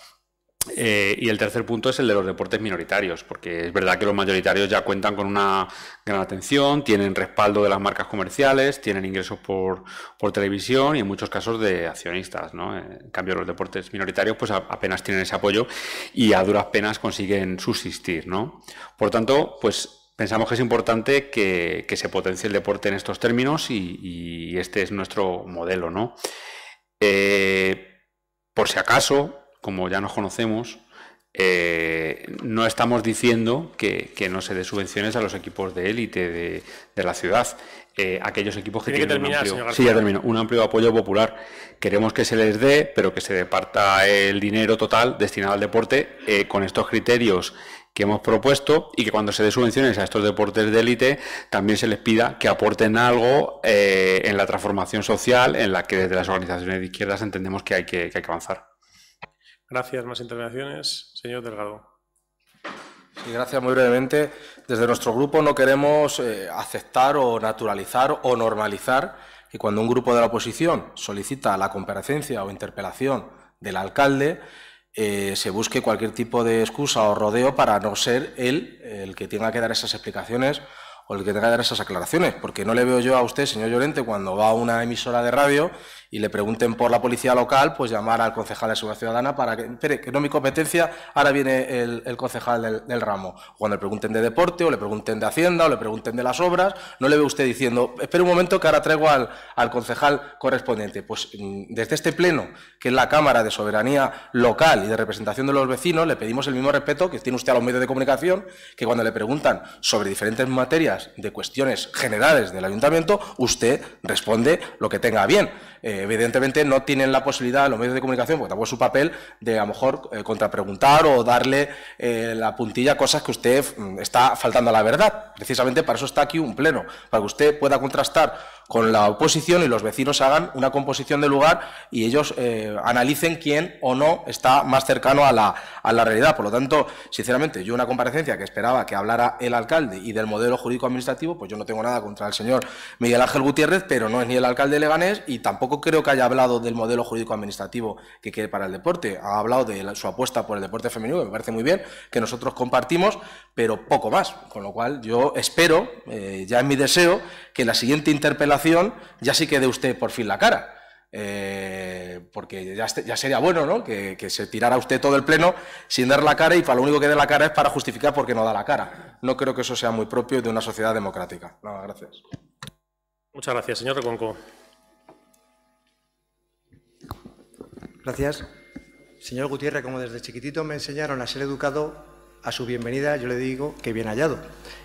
Speaker 8: Eh, y el tercer punto es el de los deportes minoritarios, porque es verdad que los mayoritarios ya cuentan con una gran atención, tienen respaldo de las marcas comerciales, tienen ingresos por, televisión y en muchos casos de accionistas. ¿no? Eh, en cambio, los deportes minoritarios pues apenas tienen ese apoyo y a duras penas consiguen subsistir. ¿no? Por tanto, pues pensamos que es importante que, se potencie el deporte en estos términos y, este es nuestro modelo. ¿no? Eh, por si acaso, como ya nos conocemos, eh, no estamos diciendo que, no se dé subvenciones a los equipos de élite de, la ciudad, eh, aquellos equipos que tienen un, amplio, un amplio apoyo popular. Queremos que se les dé, pero que se departa el dinero total destinado al deporte eh, con estos criterios que hemos propuesto y que cuando se dé subvenciones a estos deportes de élite también se les pida que aporten algo en la transformación social en la que desde las organizaciones de izquierdas entendemos que hay que avanzar.
Speaker 2: Gracias, más intervenciones. Señor Delgado. Sí, gracias. Muy brevemente, desde nuestro grupo no queremos eh, aceptar o naturalizar o normalizar que cuando un grupo de la oposición solicita la comparecencia o interpelación del alcalde, eh, se busque cualquier tipo de excusa o rodeo para no ser él el que tenga que dar esas explicaciones o el que tenga que dar esas aclaraciones, porque no le veo yo a usted, señor Llorente, cuando va a una emisora de radio y le pregunten por la policía local, pues llamar al concejal de Seguridad Ciudadana para que, espere, que no mi competencia, ahora viene el, concejal del, ramo. cuando le pregunten de deporte, o le pregunten de Hacienda, o le pregunten de las obras, no le ve usted diciendo, espere un momento que ahora traigo al, concejal correspondiente. Pues mm, desde este pleno, que es la Cámara de Soberanía Local y de Representación de los Vecinos, le pedimos el mismo respeto que tiene usted a los medios de comunicación, que cuando le preguntan sobre diferentes materias de cuestiones generales del ayuntamiento, usted responde lo que tenga bien. Eh, evidentemente no tienen la posibilidad, los medios de comunicación, porque tampoco es su papel, de a lo mejor eh, contrapreguntar o darle eh, la puntilla a cosas que usted mm, está faltando a la verdad. Precisamente para eso está aquí un pleno, para que usted pueda contrastar con la oposición y los vecinos hagan una composición de lugar y ellos eh, analicen quién o no está más cercano a la, realidad. Por lo tanto, sinceramente, yo una comparecencia que esperaba que hablara el alcalde y del modelo jurídico administrativo, pues yo no tengo nada contra el señor Miguel Ángel Gutiérrez, pero no es ni el alcalde de Leganés y tampoco creo que haya hablado del modelo jurídico administrativo que quiere para el deporte. Ha hablado de su apuesta por el deporte femenino, que me parece muy bien, que nosotros compartimos, pero poco más. Con lo cual, yo espero, eh, ya es mi deseo, que la siguiente interpelación ya sí que dé usted por fin la cara. Eh, porque este, ya, sería bueno Que, se tirara usted todo el pleno sin dar la cara y para lo único que dé la cara es para justificar porque no da la cara. No creo que eso sea muy propio de una sociedad democrática. No, gracias.
Speaker 1: Muchas gracias, señor Reconco.
Speaker 5: Gracias. Señor Gutiérrez, como desde chiquitito me enseñaron a ser educado, a su bienvenida yo le digo que bien hallado.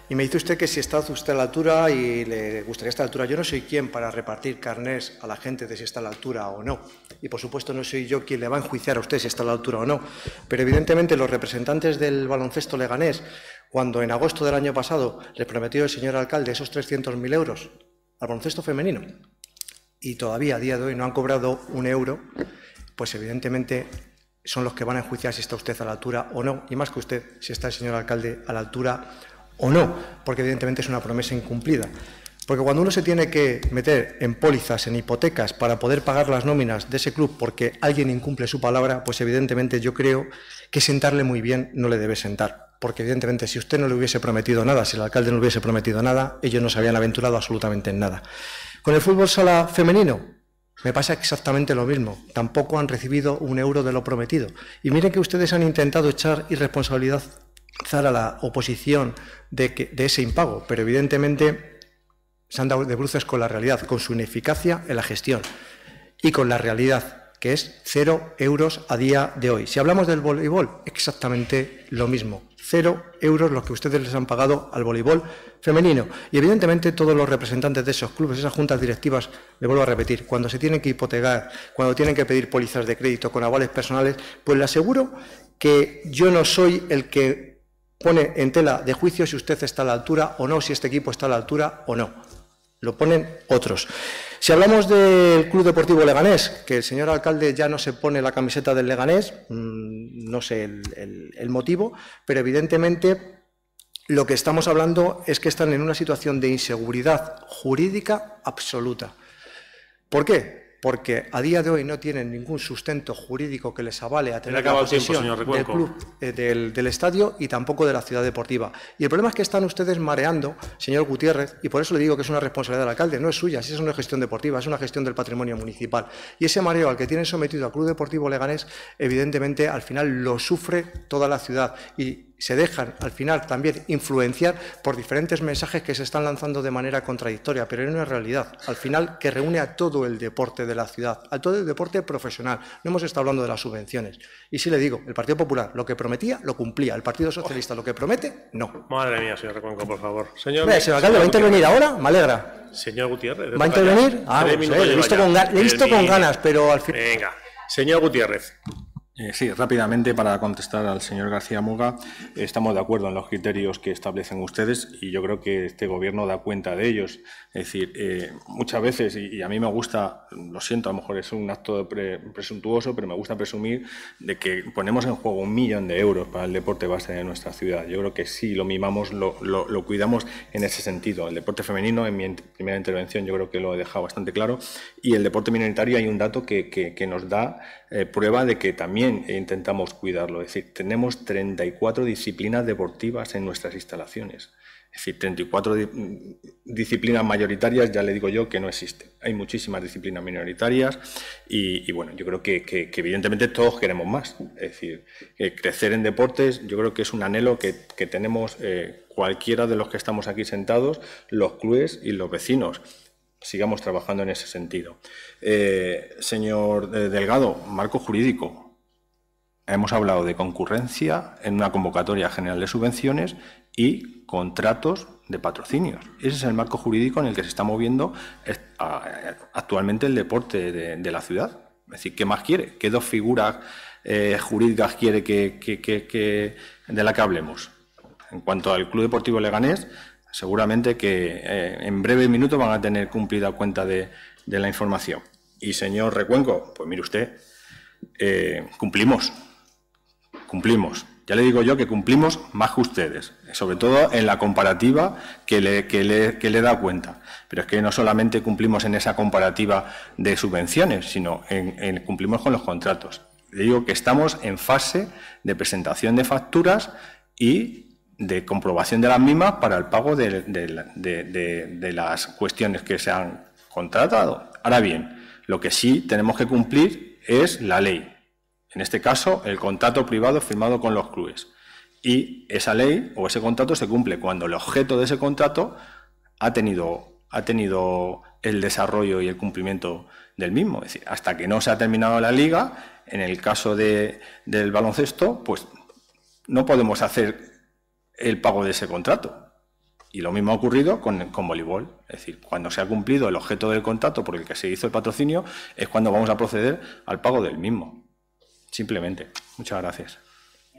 Speaker 5: Y me dice usted que si está usted a la altura y le gustaría estar a la altura, yo no soy quien para repartir carnés a la gente de si está a la altura o no. Y por supuesto no soy yo quien le va a enjuiciar a usted si está a la altura o no. Pero evidentemente los representantes del baloncesto leganés, cuando en agosto del año pasado les prometió el señor alcalde esos 300.000 euros al baloncesto femenino, y todavía a día de hoy no han cobrado un euro, pues evidentemente son los que van a enjuiciar si está usted a la altura o no, y más que usted, si está el señor alcalde a la altura o no, porque evidentemente es una promesa incumplida. Porque cuando uno se tiene que meter en pólizas, en hipotecas, para poder pagar las nóminas de ese club porque alguien incumple su palabra, pues evidentemente yo creo que sentarle muy bien no le debe sentar. Porque evidentemente si usted no le hubiese prometido nada, si el alcalde no le hubiese prometido nada, ellos no se habían aventurado absolutamente en nada. Con el fútbol sala femenino, me pasa exactamente lo mismo. Tampoco han recibido un euro de lo prometido. Y miren que ustedes han intentado echar irresponsabilidad a la oposición de, de ese impago, pero evidentemente se han dado de bruces con la realidad, con su ineficacia en la gestión y con la realidad que es cero euros a día de hoy. Si hablamos del voleibol, exactamente lo mismo. Cero euros los que ustedes les han pagado al voleibol femenino. Y evidentemente todos los representantes de esos clubes, esas juntas directivas, le vuelvo a repetir, cuando se tienen que hipotecar, cuando tienen que pedir pólizas de crédito con avales personales, pues le aseguro que yo no soy el que pone en tela de juicio si usted está a la altura o no, si este equipo está a la altura o no lo ponen otros. Si hablamos del Club Deportivo Leganés, que el señor alcalde ya no se pone la camiseta del Leganés, mm, no sé el, motivo, pero evidentemente lo que estamos hablando es que están en una situación de inseguridad jurídica absoluta. ¿Por qué? porque a día de hoy no tienen ningún sustento jurídico que les avale a tener la posesión del club, eh, del, estadio y tampoco de la ciudad deportiva. Y el problema es que están ustedes mareando, señor Gutiérrez, y por eso le digo que es una responsabilidad del alcalde, no es suya, es una gestión deportiva, es una gestión del patrimonio municipal. Y ese mareo al que tienen sometido al Club Deportivo Leganés, evidentemente al final lo sufre toda la ciudad. Y se dejan al final también influenciar por diferentes mensajes que se están lanzando de manera contradictoria, pero en una realidad al final que reúne a todo el deporte de la ciudad, a todo el deporte profesional. No hemos estado hablando de las subvenciones. Y si le digo, el Partido Popular lo que prometía, lo cumplía. El Partido Socialista lo que promete, no.
Speaker 1: Madre mía, señor Reconco, por favor. Señor, se alcalde, ¿va a intervenir ahora? Me alegra. Señor Gutiérrez. ¿Va a intervenir? Ah, pues, eh, con, he visto con, ganas, pero al final... Venga. Señor Gutiérrez.
Speaker 11: Eh, sí, rápidamente para contestar al señor García Muga, estamos de acuerdo en los criterios que establecen ustedes y yo creo que este gobierno da cuenta de ellos. Es decir, eh, muchas veces, y, a mí me gusta, lo siento, a lo mejor es un acto presuntuoso, pero me gusta presumir de que ponemos en juego un millón de euros para el deporte base de nuestra ciudad. Yo creo que sí, lo mimamos, lo, cuidamos en ese sentido. El deporte femenino, en mi primera intervención, yo creo que lo he dejado bastante claro. Y el deporte minoritario hay un dato que nos da eh, prueba de que también intentamos cuidarlo. Es decir, tenemos 34 disciplinas deportivas en nuestras instalaciones. Es decir, 34 mm, disciplinas mayoritarias, ya le digo yo, que no existen. Hay muchísimas disciplinas minoritarias y, bueno, yo creo que, evidentemente todos queremos más. Es decir, eh, crecer en deportes yo creo que es un anhelo que, tenemos eh, cualquiera de los que estamos aquí sentados, los clubes y los vecinos sigamos trabajando en ese sentido. Eh, señor eh, Delgado, marco jurídico. Hemos hablado de concurrencia en una convocatoria general de subvenciones y contratos de patrocinios. Ese es el marco jurídico en el que se está moviendo eh, actualmente el deporte de, la ciudad. Es decir, ¿qué más quiere? ¿Qué dos figuras jurídicas quiere que, que, de la que hablemos? En cuanto al Club Deportivo Leganés, Seguramente que eh, en breve minuto van a tener cumplida cuenta de, la información. Y señor Recuenco, pues mire usted, eh, cumplimos, cumplimos. Ya le digo yo que cumplimos más que ustedes, sobre todo en la comparativa que le, que le, da cuenta. Pero es que no solamente cumplimos en esa comparativa de subvenciones, sino cumplimos con los contratos. Le digo que estamos en fase de presentación de facturas y de comprobación de las mismas para el pago de, las cuestiones que se han contratado. Ahora bien, lo que sí tenemos que cumplir es la ley. En este caso, el contrato privado firmado con los clubes. Y esa ley o ese contrato se cumple cuando el objeto de ese contrato ha tenido, ha tenido el desarrollo y el cumplimiento del mismo. Es decir, hasta que no se ha terminado la liga, en el caso del baloncesto, pues no podemos hacer el pago de ese contrato. Y lo mismo ha ocurrido con, con voleibol. Es decir, cuando se ha cumplido el objeto del contrato por el que se hizo el patrocinio, es cuando vamos a proceder al pago del mismo. Simplemente. Muchas gracias.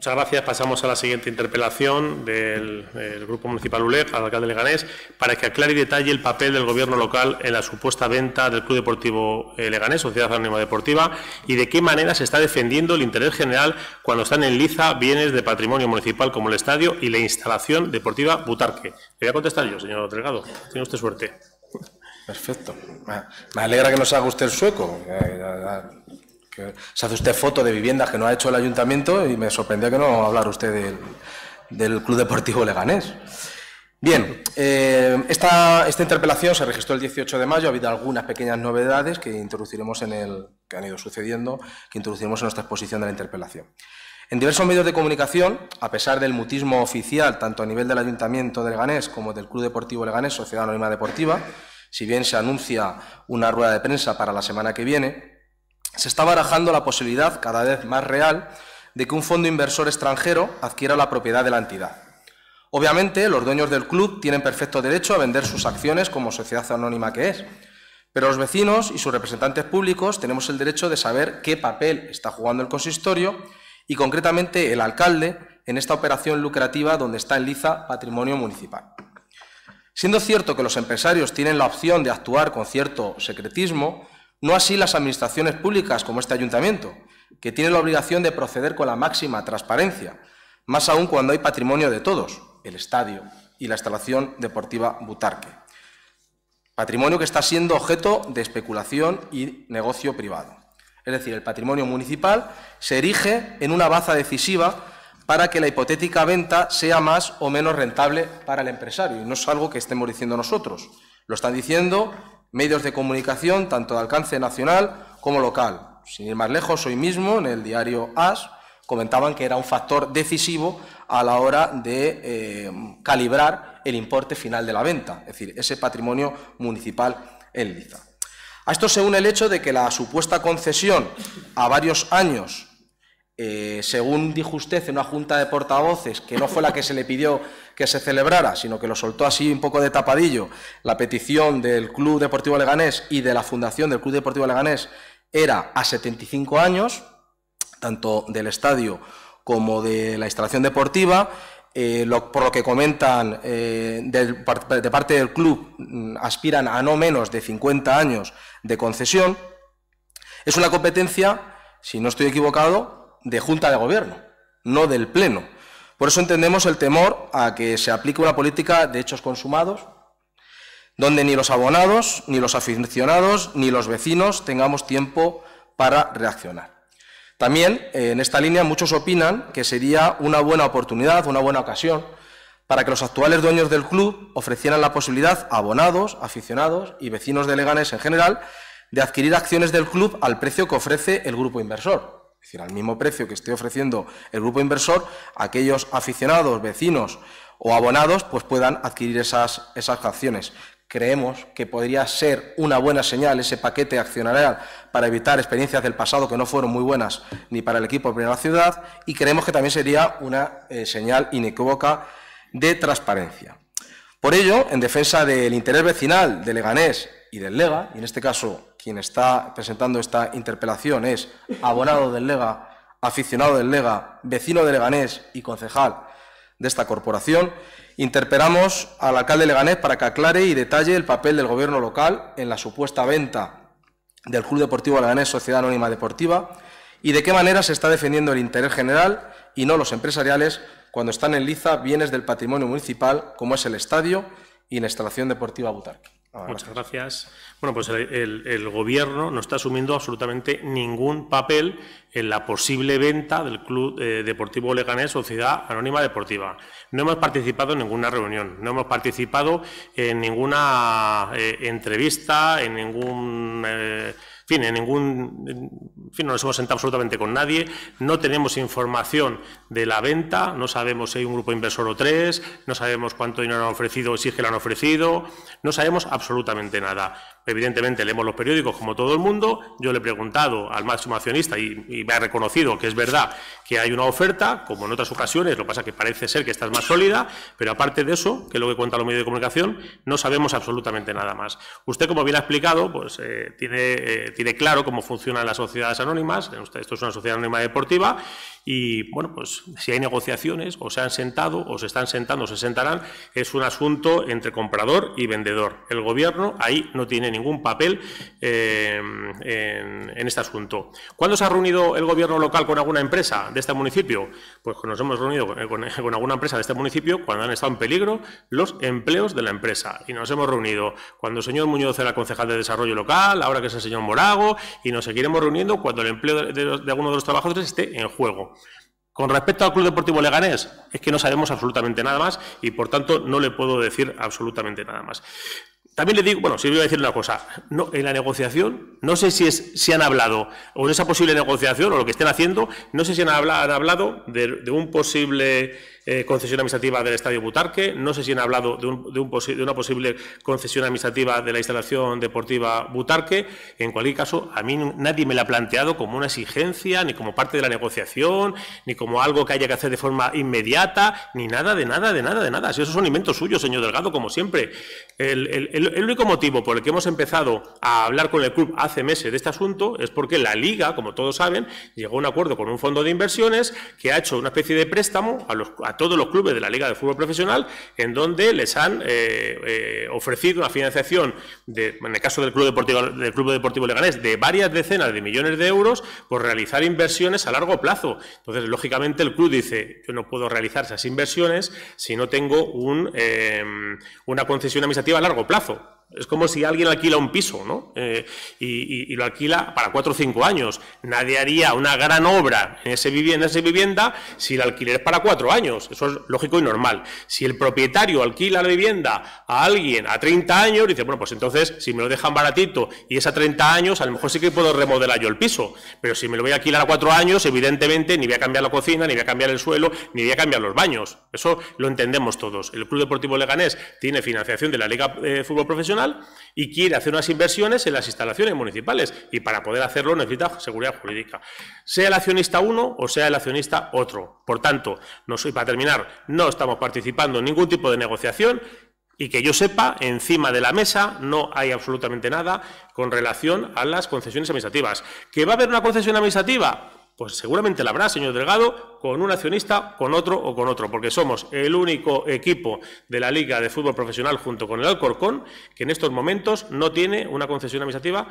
Speaker 1: Muchas gracias. Pasamos a la siguiente interpelación del, Grupo Municipal ULEG al alcalde Leganés para que aclare y detalle el papel del Gobierno local en la supuesta venta del Club Deportivo eh, Leganés, Sociedad Anónima Deportiva, y de qué manera se está defendiendo el interés general cuando están en liza bienes de patrimonio municipal como el estadio y la instalación deportiva Butarque. Le voy a contestar yo, señor Delgado. Tiene usted suerte.
Speaker 2: Perfecto. Me alegra que nos haga usted el sueco. Eh, se hace usted foto de viviendas que no ha hecho el ayuntamiento y me sorprendió que no hablara usted del, Club Deportivo Leganés. Bien, eh, esta, interpelación se registró el 18 de mayo. Ha habido algunas pequeñas novedades que introduciremos en el que han ido sucediendo, que introduciremos en nuestra exposición de la interpelación. En diversos medios de comunicación, a pesar del mutismo oficial, tanto a nivel del Ayuntamiento de Leganés como del Club Deportivo Leganés, Sociedad Anónima Deportiva, si bien se anuncia una rueda de prensa para la semana que viene, se está barajando la posibilidad, cada vez más real, de que un fondo inversor extranjero adquiera la propiedad de la entidad. Obviamente, los dueños del club tienen perfecto derecho a vender sus acciones como sociedad anónima que es, pero los vecinos y sus representantes públicos tenemos el derecho de saber qué papel está jugando el consistorio y concretamente el alcalde en esta operación lucrativa donde está en liza patrimonio municipal. Siendo cierto que los empresarios tienen la opción de actuar con cierto secretismo, no así las administraciones públicas como este ayuntamiento, que tiene la obligación de proceder con la máxima transparencia, más aún cuando hay patrimonio de todos, el estadio y la instalación deportiva Butarque. Patrimonio que está siendo objeto de especulación y negocio privado. Es decir, el patrimonio municipal se erige en una baza decisiva para que la hipotética venta sea más o menos rentable para el empresario. Y no es algo que estemos diciendo nosotros. Lo están diciendo medios de comunicación tanto de alcance nacional como local. Sin ir más lejos, hoy mismo en el diario AS comentaban que era un factor decisivo a la hora de eh, calibrar el importe final de la venta, es decir, ese patrimonio municipal en liza. A esto se une el hecho de que la supuesta concesión a varios años eh, según dijo usted en una junta de portavoces, que no fue la que se le pidió que se celebrara, sino que lo soltó así un poco de tapadillo, la petición del Club Deportivo Leganés y de la Fundación del Club Deportivo Leganés era a 75 años, tanto del estadio como de la instalación deportiva. Eh, por lo que comentan eh, de parte del club, mm, aspiran a no menos de 50 años de concesión. Es una competencia, si no estoy equivocado, de Junta de Gobierno, no del Pleno. Por eso entendemos el temor a que se aplique una política de hechos consumados, donde ni los abonados, ni los aficionados, ni los vecinos tengamos tiempo para reaccionar. También, eh, en esta línea, muchos opinan que sería una buena oportunidad, una buena ocasión, para que los actuales dueños del club ofrecieran la posibilidad a abonados, aficionados y vecinos de Leganes en general de adquirir acciones del club al precio que ofrece el grupo inversor. Es decir, al mismo precio que esté ofreciendo el grupo inversor, aquellos aficionados, vecinos o abonados pues puedan adquirir esas, esas acciones. Creemos que podría ser una buena señal ese paquete accionarial para evitar experiencias del pasado que no fueron muy buenas ni para el equipo de primera ciudad y creemos que también sería una eh, señal inequívoca de transparencia. Por ello, en defensa del interés vecinal de Leganés y del Lega, y en este caso quien está presentando esta interpelación es abonado del Lega, aficionado del Lega, vecino de Leganés y concejal de esta corporación, interpelamos al alcalde de Leganés para que aclare y detalle el papel del gobierno local en la supuesta venta del Club Deportivo Leganés Sociedad Anónima Deportiva y de qué manera se está defendiendo el interés general y no los empresariales cuando están en liza bienes del patrimonio municipal como es el estadio y la instalación deportiva Butarque.
Speaker 1: Ah, Muchas gracias. Bueno, pues el, gobierno no está asumiendo absolutamente ningún papel en la posible venta del Club eh, Deportivo Leganés Sociedad Anónima Deportiva. No hemos participado en ninguna reunión, no hemos participado en ninguna eh, entrevista, en ningún... Eh, en ningún, fin, no nos hemos sentado absolutamente con nadie, no tenemos información de la venta, no sabemos si hay un grupo inversor o tres, no sabemos cuánto dinero han ofrecido o si es que lo han ofrecido, no sabemos absolutamente nada. Evidentemente leemos los periódicos como todo el mundo, yo le he preguntado al máximo accionista y, me ha reconocido que es verdad que hay una oferta, como en otras ocasiones, lo que pasa es que parece ser que esta es más sólida, pero aparte de eso, que es lo que cuentan los medios de comunicación, no sabemos absolutamente nada más. Usted, como bien ha explicado, pues eh, tiene... Eh, de claro cómo funcionan las sociedades anónimas, esto es una sociedad anónima deportiva, y bueno, pues si hay negociaciones, o se han sentado, o se están sentando, o se sentarán, es un asunto entre comprador y vendedor. El gobierno ahí no tiene ningún papel eh, en, este asunto. ¿Cuándo se ha reunido el gobierno local con alguna empresa de este municipio? Pues nos hemos reunido con, alguna empresa de este municipio cuando han estado en peligro los empleos de la empresa. Y nos hemos reunido cuando el señor Muñoz era concejal de desarrollo local, ahora que es el señor Morago, y nos seguiremos reuniendo cuando el empleo de alguno de los trabajadores esté en juego. Con respecto al Club Deportivo Leganés, es que no sabemos absolutamente nada más y por tanto no le puedo decir absolutamente nada más. También le digo, bueno, le voy a decir una cosa, no, en la negociación, no sé si, han hablado, o en esa posible negociación, o lo que estén haciendo, no sé si han, hablado, de, un posible eh, concesión administrativa del Estadio Butarque. No sé si han hablado de, de una posible concesión administrativa de la instalación deportiva Butarque. En cualquier caso, a mí nadie me la ha planteado como una exigencia, ni como parte de la negociación, ni como algo que haya que hacer de forma inmediata, ni nada, de nada, de nada, de nada. Si eso son inventos suyos, señor Delgado, como siempre. El, único motivo por el que hemos empezado a hablar con el club hace meses de este asunto es porque la Liga, como todos saben, llegó a un acuerdo con un fondo de inversiones que ha hecho una especie de préstamo a los a todos los clubes de la Liga de Fútbol Profesional, en donde les han eh, eh, ofrecido una financiación, en el caso del Club, Deportivo, del Club Deportivo Leganés, de varias decenas de millones de euros por realizar inversiones a largo plazo. Entonces, lógicamente, el club dice, yo no puedo realizar esas inversiones si no tengo eh, una concesión administrativa a largo plazo. Es como si alguien alquila un piso, ¿no? Eh, y, lo alquila para cuatro o cinco años. Nadie haría una gran obra en, ese vivienda, esa vivienda si el alquiler es para cuatro años. Eso es lógico y normal. Si el propietario alquila la vivienda a alguien a 30 años, dice, bueno, pues entonces si me lo dejan baratito y es a 30 años, a lo mejor sí que puedo remodelar yo el piso. Pero si me lo voy a alquilar a cuatro años, evidentemente ni voy a cambiar la cocina, ni voy a cambiar el suelo, ni voy a cambiar los baños. Eso lo entendemos todos. El Club Deportivo Leganés tiene financiación de la Liga eh, de Fútbol Profesional y quiere hacer unas inversiones en las instalaciones municipales y para poder hacerlo necesita seguridad jurídica. Sea el accionista uno o sea el accionista otro. Por tanto, no soy para terminar, no estamos participando en ningún tipo de negociación y que yo sepa, encima de la mesa no hay absolutamente nada con relación a las concesiones administrativas. ¿Que va a haber una concesión administrativa? Pues seguramente la habrá, señor Delgado, con un accionista, con otro o con otro, porque somos el único equipo de la Liga de Fútbol Profesional junto con el Alcorcón que en estos momentos no tiene una concesión administrativa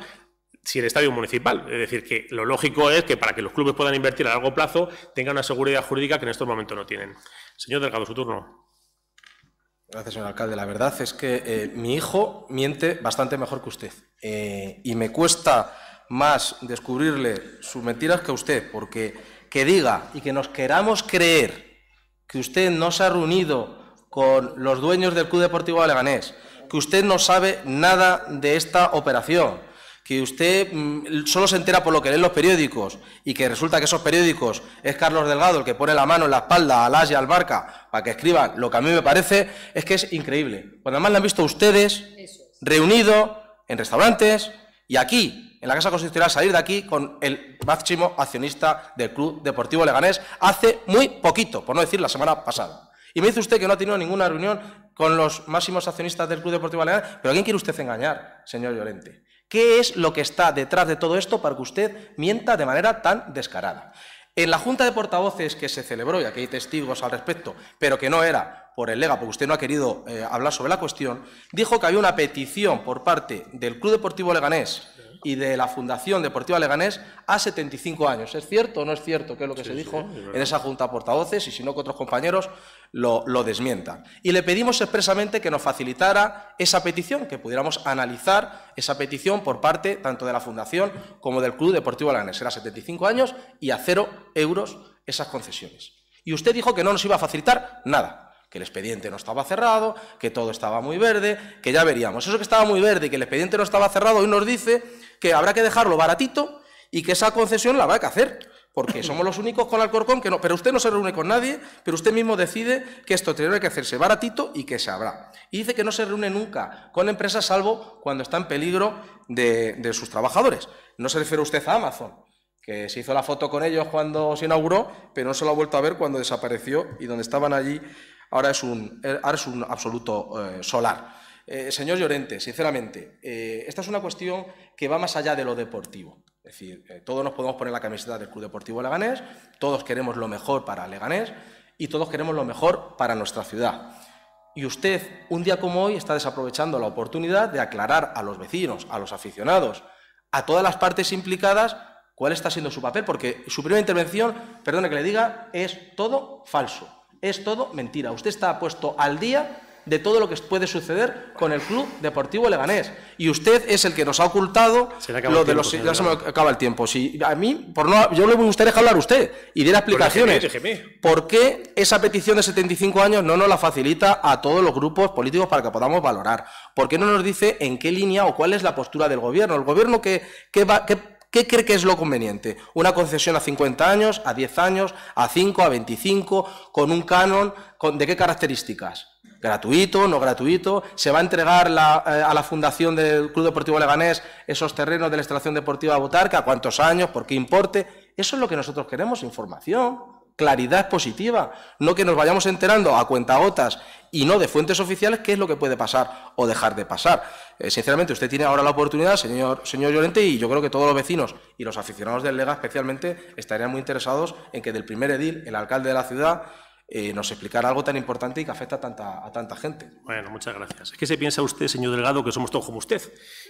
Speaker 1: si el estadio municipal. Es decir, que lo lógico es que para que los clubes puedan invertir a largo plazo tengan una seguridad jurídica que en estos momentos no tienen. Señor Delgado, su
Speaker 2: turno. Gracias, señor alcalde. La verdad es que eh, mi hijo miente bastante mejor que usted. Eh, y me cuesta más descubrirle sus mentiras que a usted, porque que diga y que nos queramos creer que usted no se ha reunido con los dueños del Club Deportivo aleganés... que usted no sabe nada de esta operación, que usted mm, solo se entera por lo que leen los periódicos y que resulta que esos periódicos es Carlos Delgado el que pone la mano en la espalda ...a Las y al Barca para que escriban lo que a mí me parece, es que es increíble. Cuando pues además la han visto ustedes reunido en restaurantes y aquí, en la Casa Constitucional salir de aquí con el máximo accionista del Club Deportivo Leganés hace muy poquito, por no decir la semana pasada. Y me dice usted que no ha tenido ninguna reunión con los máximos accionistas del Club Deportivo Leganés, pero ¿a quién quiere usted engañar, señor Llorente? ¿Qué es lo que está detrás de todo esto para que usted mienta de manera tan descarada? En la junta de portavoces que se celebró, y aquí hay testigos al respecto, pero que no era por el Lega, porque usted no ha querido eh, hablar sobre la cuestión, dijo que había una petición por parte del Club Deportivo Leganés, y de la Fundación Deportiva Leganés a 75 años. ¿Es cierto o no es cierto? Que es lo que se dijo en esa junta de portavoces y si no que otros compañeros lo, lo, desmientan. Y le pedimos expresamente que nos facilitara esa petición, que pudiéramos analizar esa petición por parte tanto de la Fundación como del Club Deportivo Leganés. Era 75 años y a cero euros esas concesiones. Y usted dijo que no nos iba a facilitar nada que el expediente no estaba cerrado, que todo estaba muy verde, que ya veríamos. Eso que estaba muy verde y que el expediente no estaba cerrado hoy nos dice que habrá que dejarlo baratito y que esa concesión la habrá que hacer. Porque somos los únicos con Alcorcón que no. Pero usted no se reúne con nadie, pero usted mismo decide que esto tiene que hacerse baratito y que se habrá. Y dice que no se reúne nunca con empresas salvo cuando está en peligro de, de sus trabajadores. No se refiere usted a Amazon que se hizo la foto con ellos cuando se inauguró, pero no se lo ha vuelto a ver cuando desapareció y donde estaban allí ahora es un, eh, un absoluto eh, solar. Eh, señor Llorente, sinceramente, esta es una cuestión que va más allá de lo deportivo. Es decir, todos nos podemos poner la camiseta del Club Deportivo Leganés, todos queremos lo mejor para Leganés y todos queremos lo mejor para nuestra ciudad. Y usted, un día como hoy, está desaprovechando la oportunidad de aclarar a los vecinos, a los aficionados, a todas las partes implicadas cuál está siendo su papel, porque su primera intervención, perdone que le diga, es todo falso. Es todo mentira. Usted está puesto al día de todo lo que puede suceder con el Club Deportivo Leganés. Y usted es el que nos ha ocultado lo de los... ya se me acaba el tiempo. Si, a mí, por no, yo le gustaría hablar a usted y de pues explicaciones. ¿Por qué esa petición de 75 años no nos la facilita a todos los grupos políticos para que podamos valorar? ¿Por qué no nos dice en qué línea o cuál es la postura del gobierno? ¿El gobierno que va, ¿Qué cree que es lo conveniente? ¿Una concesión a 50 años, a 10 años, a 5, a 25, con un canon? Con, ¿De qué características? ¿Gratuito, no gratuito? ¿Se va a entregar eh, a la Fundación del Club Deportivo Leganés esos terrenos de la instalación deportiva a ¿Cuántos años? ¿Por qué importe? Eso es lo que nosotros queremos, información claridad positiva, no que nos vayamos enterando a cuentagotas y no de fuentes oficiales qué es lo que puede pasar o dejar de pasar. Eh, sinceramente, usted tiene ahora la oportunidad, señor, señor Llorente, y yo creo que todos los vecinos y los aficionados del Lega especialmente estarían muy interesados en que del primer edil, el alcalde de la ciudad, eh, nos explicara algo tan importante y que afecta a tanta, a tanta gente. Bueno, muchas gracias. ¿Qué se
Speaker 1: piensa usted, señor Delgado, que somos todos como usted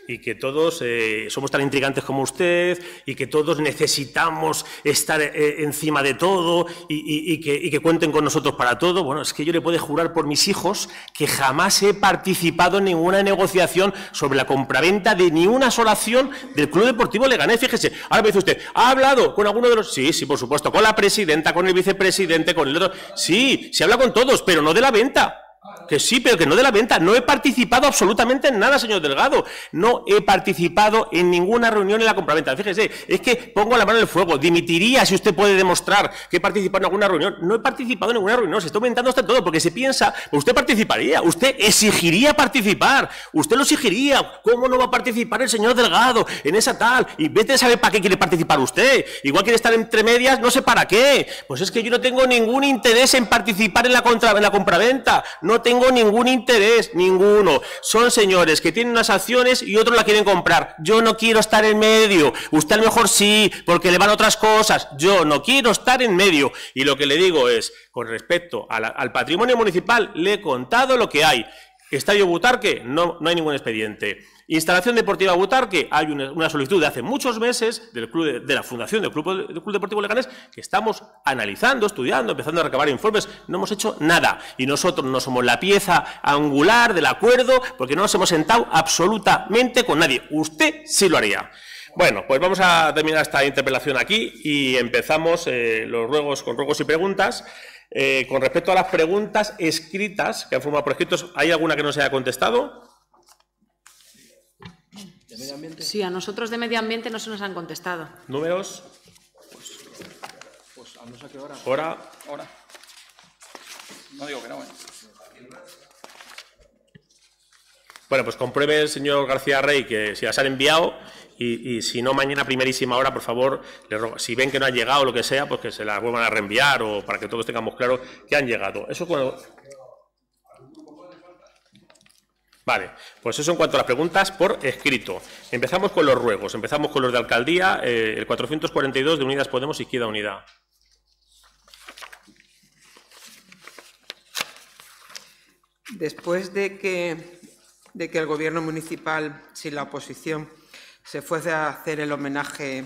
Speaker 1: y que todos eh, somos tan intrigantes como usted y que todos necesitamos estar eh, encima de todo y, que, cuenten con nosotros para todo. Bueno, es que yo le puedo jurar por mis hijos que jamás he participado en ninguna negociación sobre la compraventa de ni una sola acción del Club Deportivo Leganés. Fíjese, ahora me dice usted, ¿ha hablado con alguno de los...? Sí, sí, por supuesto, con la presidenta, con el vicepresidente, con el otro... Sí, se habla con todos, pero no de la venta. Que sí, pero que no de la venta. No he participado absolutamente en nada, señor Delgado. No he participado en ninguna reunión en la compraventa. Fíjese, es que pongo la mano en el fuego. Dimitiría si usted puede demostrar que he participado en alguna reunión. No he participado en ninguna reunión. Se está aumentando hasta todo porque se piensa, pues usted participaría, usted exigiría participar, usted lo exigiría. ¿Cómo no va a participar el señor Delgado en esa tal? Y vete a saber para qué quiere participar usted. Igual quiere estar entre medias, no sé para qué. Pues es que yo no tengo ningún interés en participar en la, contra, en la compraventa. No tengo ningún interés, ninguno. Son señores que tienen unas acciones y otros la quieren comprar. Yo no quiero estar en medio. Usted a lo mejor sí, porque le van otras cosas. Yo no quiero estar en medio. Y lo que le digo es, con respecto al patrimonio municipal, le he contado lo que hay. Estadio Butarque, no, no hay ningún expediente. Instalación Deportiva Butarque, hay una, solicitud de hace muchos meses del club de, la Fundación del club, del club, Deportivo Leganés que estamos analizando, estudiando, empezando a recabar informes. No hemos hecho nada. Y nosotros no somos la pieza angular del acuerdo porque no nos hemos sentado absolutamente con nadie. Usted sí lo haría. Bueno, pues vamos a terminar esta interpelación aquí y empezamos eh, los ruegos con ruegos y preguntas. Eh, con respecto a las preguntas escritas, que han formado por escritos, ¿hay alguna que no se haya contestado?
Speaker 12: Sí, a nosotros de medio ambiente no se nos han contestado.
Speaker 1: ¿Números? Pues,
Speaker 10: pues a no qué hora. ¿Hora? No digo que no, ¿eh?
Speaker 1: Bueno, pues compruebe el señor García Rey que si las han enviado y, si no, mañana primerísima hora, por favor, si ven que no han llegado o lo que sea, pues que se las vuelvan a reenviar o para que todos tengamos claro que han llegado. Eso Vale, pues eso en cuanto a las preguntas por escrito. Empezamos con los ruegos, empezamos con los de alcaldía, eh, el 442 de Unidas Podemos, Izquierda Unidad.
Speaker 4: Después de que, de que el gobierno municipal, sin la oposición, se fue a hacer el homenaje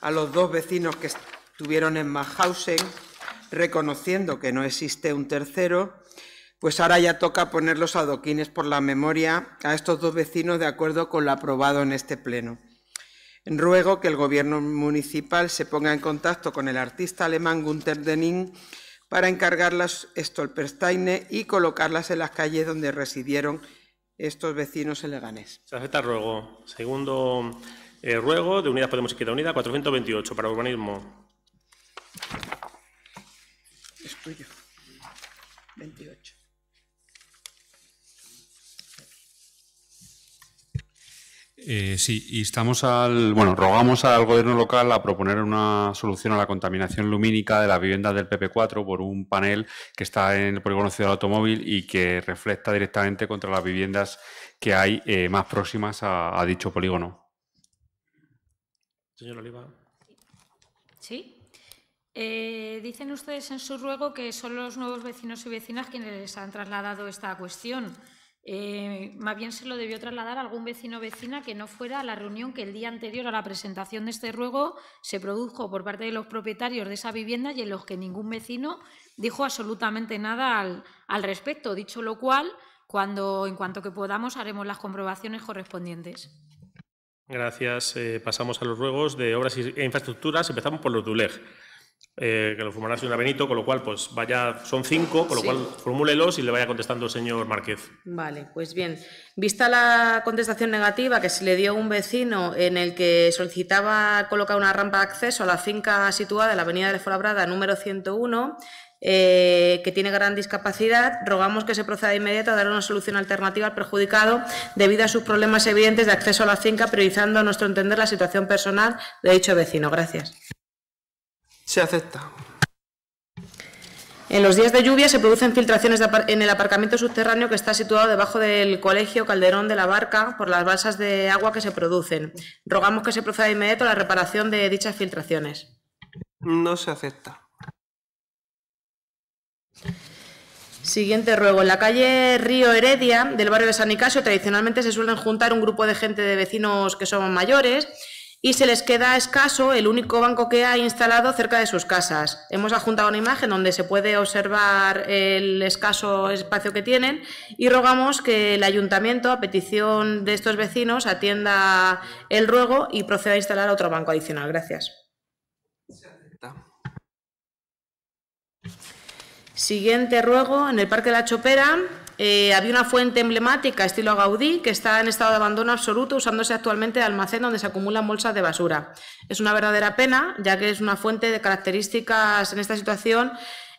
Speaker 4: a los dos vecinos que estuvieron en Mauthausen, reconociendo que no existe un tercero, pues ahora ya toca poner los adoquines por la memoria a estos dos vecinos de acuerdo con lo aprobado en este Pleno. Ruego que el Gobierno municipal se ponga en contacto con el artista alemán Gunther Denning para encargar las stolpersteine y colocarlas en las calles donde residieron estos vecinos en Leganés.
Speaker 1: Se acepta el ruego. Segundo eh, ruego de Unidas Podemos Izquierda Unida, 428 para urbanismo.
Speaker 4: Es tuyo. 28.
Speaker 8: Eh, sí, y estamos al. Bueno, rogamos al gobierno local a proponer una solución a la contaminación lumínica de las viviendas del PP4 por un panel que está en el polígono Ciudad Automóvil y que refleja directamente contra las viviendas que hay eh, más próximas a, dicho polígono.
Speaker 1: Señor Oliva.
Speaker 3: Sí. Eh, dicen ustedes en su ruego que son los nuevos vecinos y vecinas quienes les han trasladado esta cuestión. Eh, más bien se lo debió trasladar a algún vecino o vecina que no fuera a la reunión que el día anterior a la presentación de este ruego se produjo por parte de los propietarios de esa vivienda y en los que ningún vecino dijo absolutamente nada al, respecto. Dicho lo cual, cuando en cuanto que podamos haremos las comprobaciones correspondientes.
Speaker 1: Gracias. Eh, pasamos a los ruegos de obras e infraestructuras. Empezamos por los DULEG. Eh, que lo formulará la Benito, con lo cual, pues vaya, son cinco, con lo cual formúlelos y le vaya contestando el señor Márquez.
Speaker 12: Vale, pues bien. Vista la contestación negativa que se le dio a un vecino en el que solicitaba colocar una rampa de acceso a la finca situada en la avenida de Forabrada número 101, eh, que tiene gran discapacidad, rogamos que se proceda de inmediato a dar una solución alternativa al perjudicado debido a sus problemas evidentes de acceso a la finca, priorizando a nuestro entender la situación personal de dicho vecino. Gracias. Se acepta. En los días de lluvia se producen filtraciones en el aparcamiento subterráneo que está situado debajo del colegio Calderón de la Barca por las balsas de agua que se producen. Rogamos que se proceda de inmediato a la reparación de dichas filtraciones.
Speaker 7: No se acepta.
Speaker 12: Siguiente ruego. En la calle Río Heredia del barrio de San Nicasio tradicionalmente se suelen juntar un grupo de gente de vecinos que son mayores y se les queda escaso el único banco que ha instalado cerca de sus casas. Hemos adjuntado una imagen donde se puede observar el escaso espacio que tienen y rogamos que el ayuntamiento, a petición de estos vecinos, atienda el ruego y proceda a instalar otro banco adicional. Gracias. Siguiente ruego en el Parque de la Chopera eh, había una fuente emblemática, estilo Gaudí, que está en estado de abandono absoluto, usándose actualmente de almacén donde se acumulan bolsas de basura. Es una verdadera pena, ya que es una fuente de características en esta situación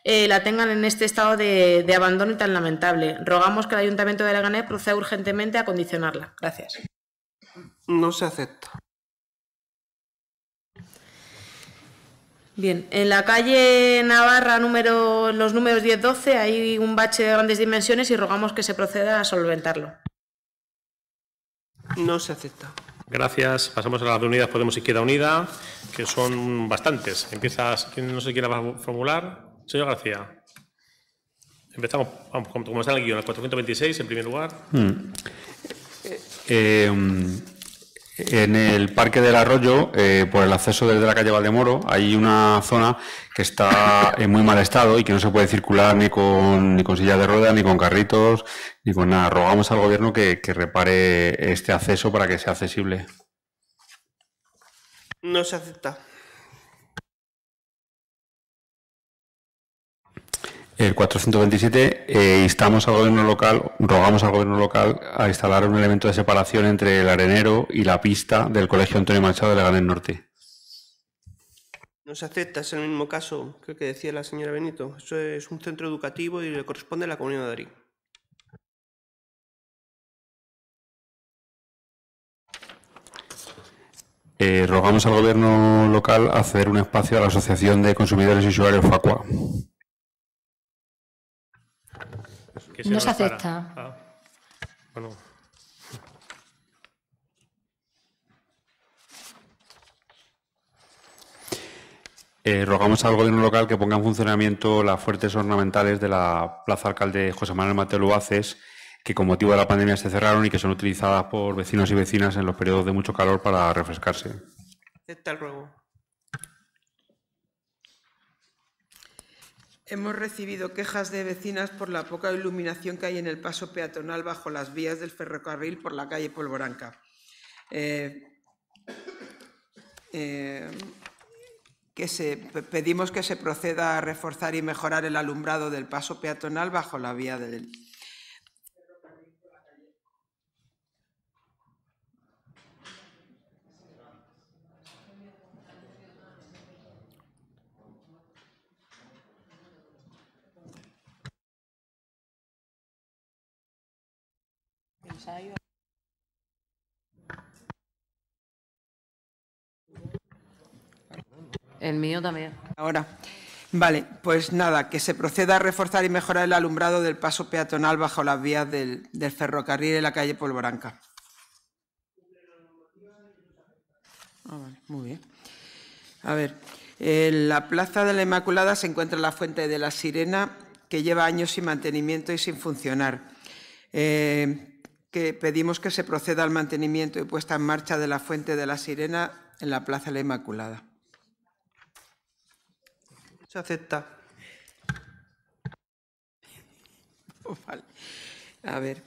Speaker 12: eh, la tengan en este estado de, abandono y tan lamentable. Rogamos que el Ayuntamiento de Leganés proceda urgentemente a condicionarla. Gracias.
Speaker 7: No se acepta.
Speaker 12: Bien, en la calle Navarra, número, los números 10-12, hay un bache de grandes dimensiones y rogamos que se proceda a solventarlo.
Speaker 9: No se acepta.
Speaker 1: Gracias. Pasamos a las reunidas Podemos Izquierda Unida, que son bastantes. Empiezas, no se quiera formular. Señor García. Empezamos, con en el guión, el 426 en primer lugar.
Speaker 8: Hmm. Eh, eh, um, en el Parque del Arroyo, eh, por el acceso desde la calle Valdemoro, hay una zona que está en muy mal estado y que no se puede circular ni con, ni con silla de ruedas, ni con carritos, ni con nada. Rogamos al gobierno que repare este acceso para que sea accesible.
Speaker 4: No se acepta.
Speaker 8: El 427, eh, instamos al gobierno local, rogamos al gobierno local a instalar un elemento de separación entre el arenero y la pista del Colegio Antonio Machado de La Leganés Norte.
Speaker 4: No se acepta, es el mismo caso que, decía la señora Benito. Eso es un centro educativo y le corresponde a la Comunidad de Madrid.
Speaker 5: Eh, rogamos al gobierno local a ceder un espacio a
Speaker 8: la Asociación de Consumidores y Usuarios FACUA
Speaker 1: no se acepta. Ah,
Speaker 8: eh, rogamos al gobierno local que ponga en funcionamiento las fuertes ornamentales de la plaza alcalde José Manuel Mateo Luaces, que con motivo de la pandemia se cerraron y que son utilizadas por vecinos y vecinas en los periodos de mucho calor para refrescarse.
Speaker 4: Acepta el ruego. Hemos recibido quejas de vecinas por la poca iluminación que hay en el paso peatonal bajo las vías del ferrocarril por la calle Polvoranca. Eh, eh, que se, pedimos que se proceda a reforzar y mejorar el alumbrado del paso peatonal bajo la vía del El mío también. Ahora. Vale, pues nada, que se proceda a reforzar y mejorar el alumbrado del paso peatonal bajo las vías del, ferrocarril de la calle Polvoranca. Ah, muy bien. A ver, en la Plaza de la Inmaculada se encuentra la Fuente de la Sirena, que lleva años sin mantenimiento y sin funcionar. Eh, que pedimos que se proceda al mantenimiento y puesta en marcha de la Fuente de la Sirena en la Plaza de la Inmaculada. Se acepta. Oh, A ver.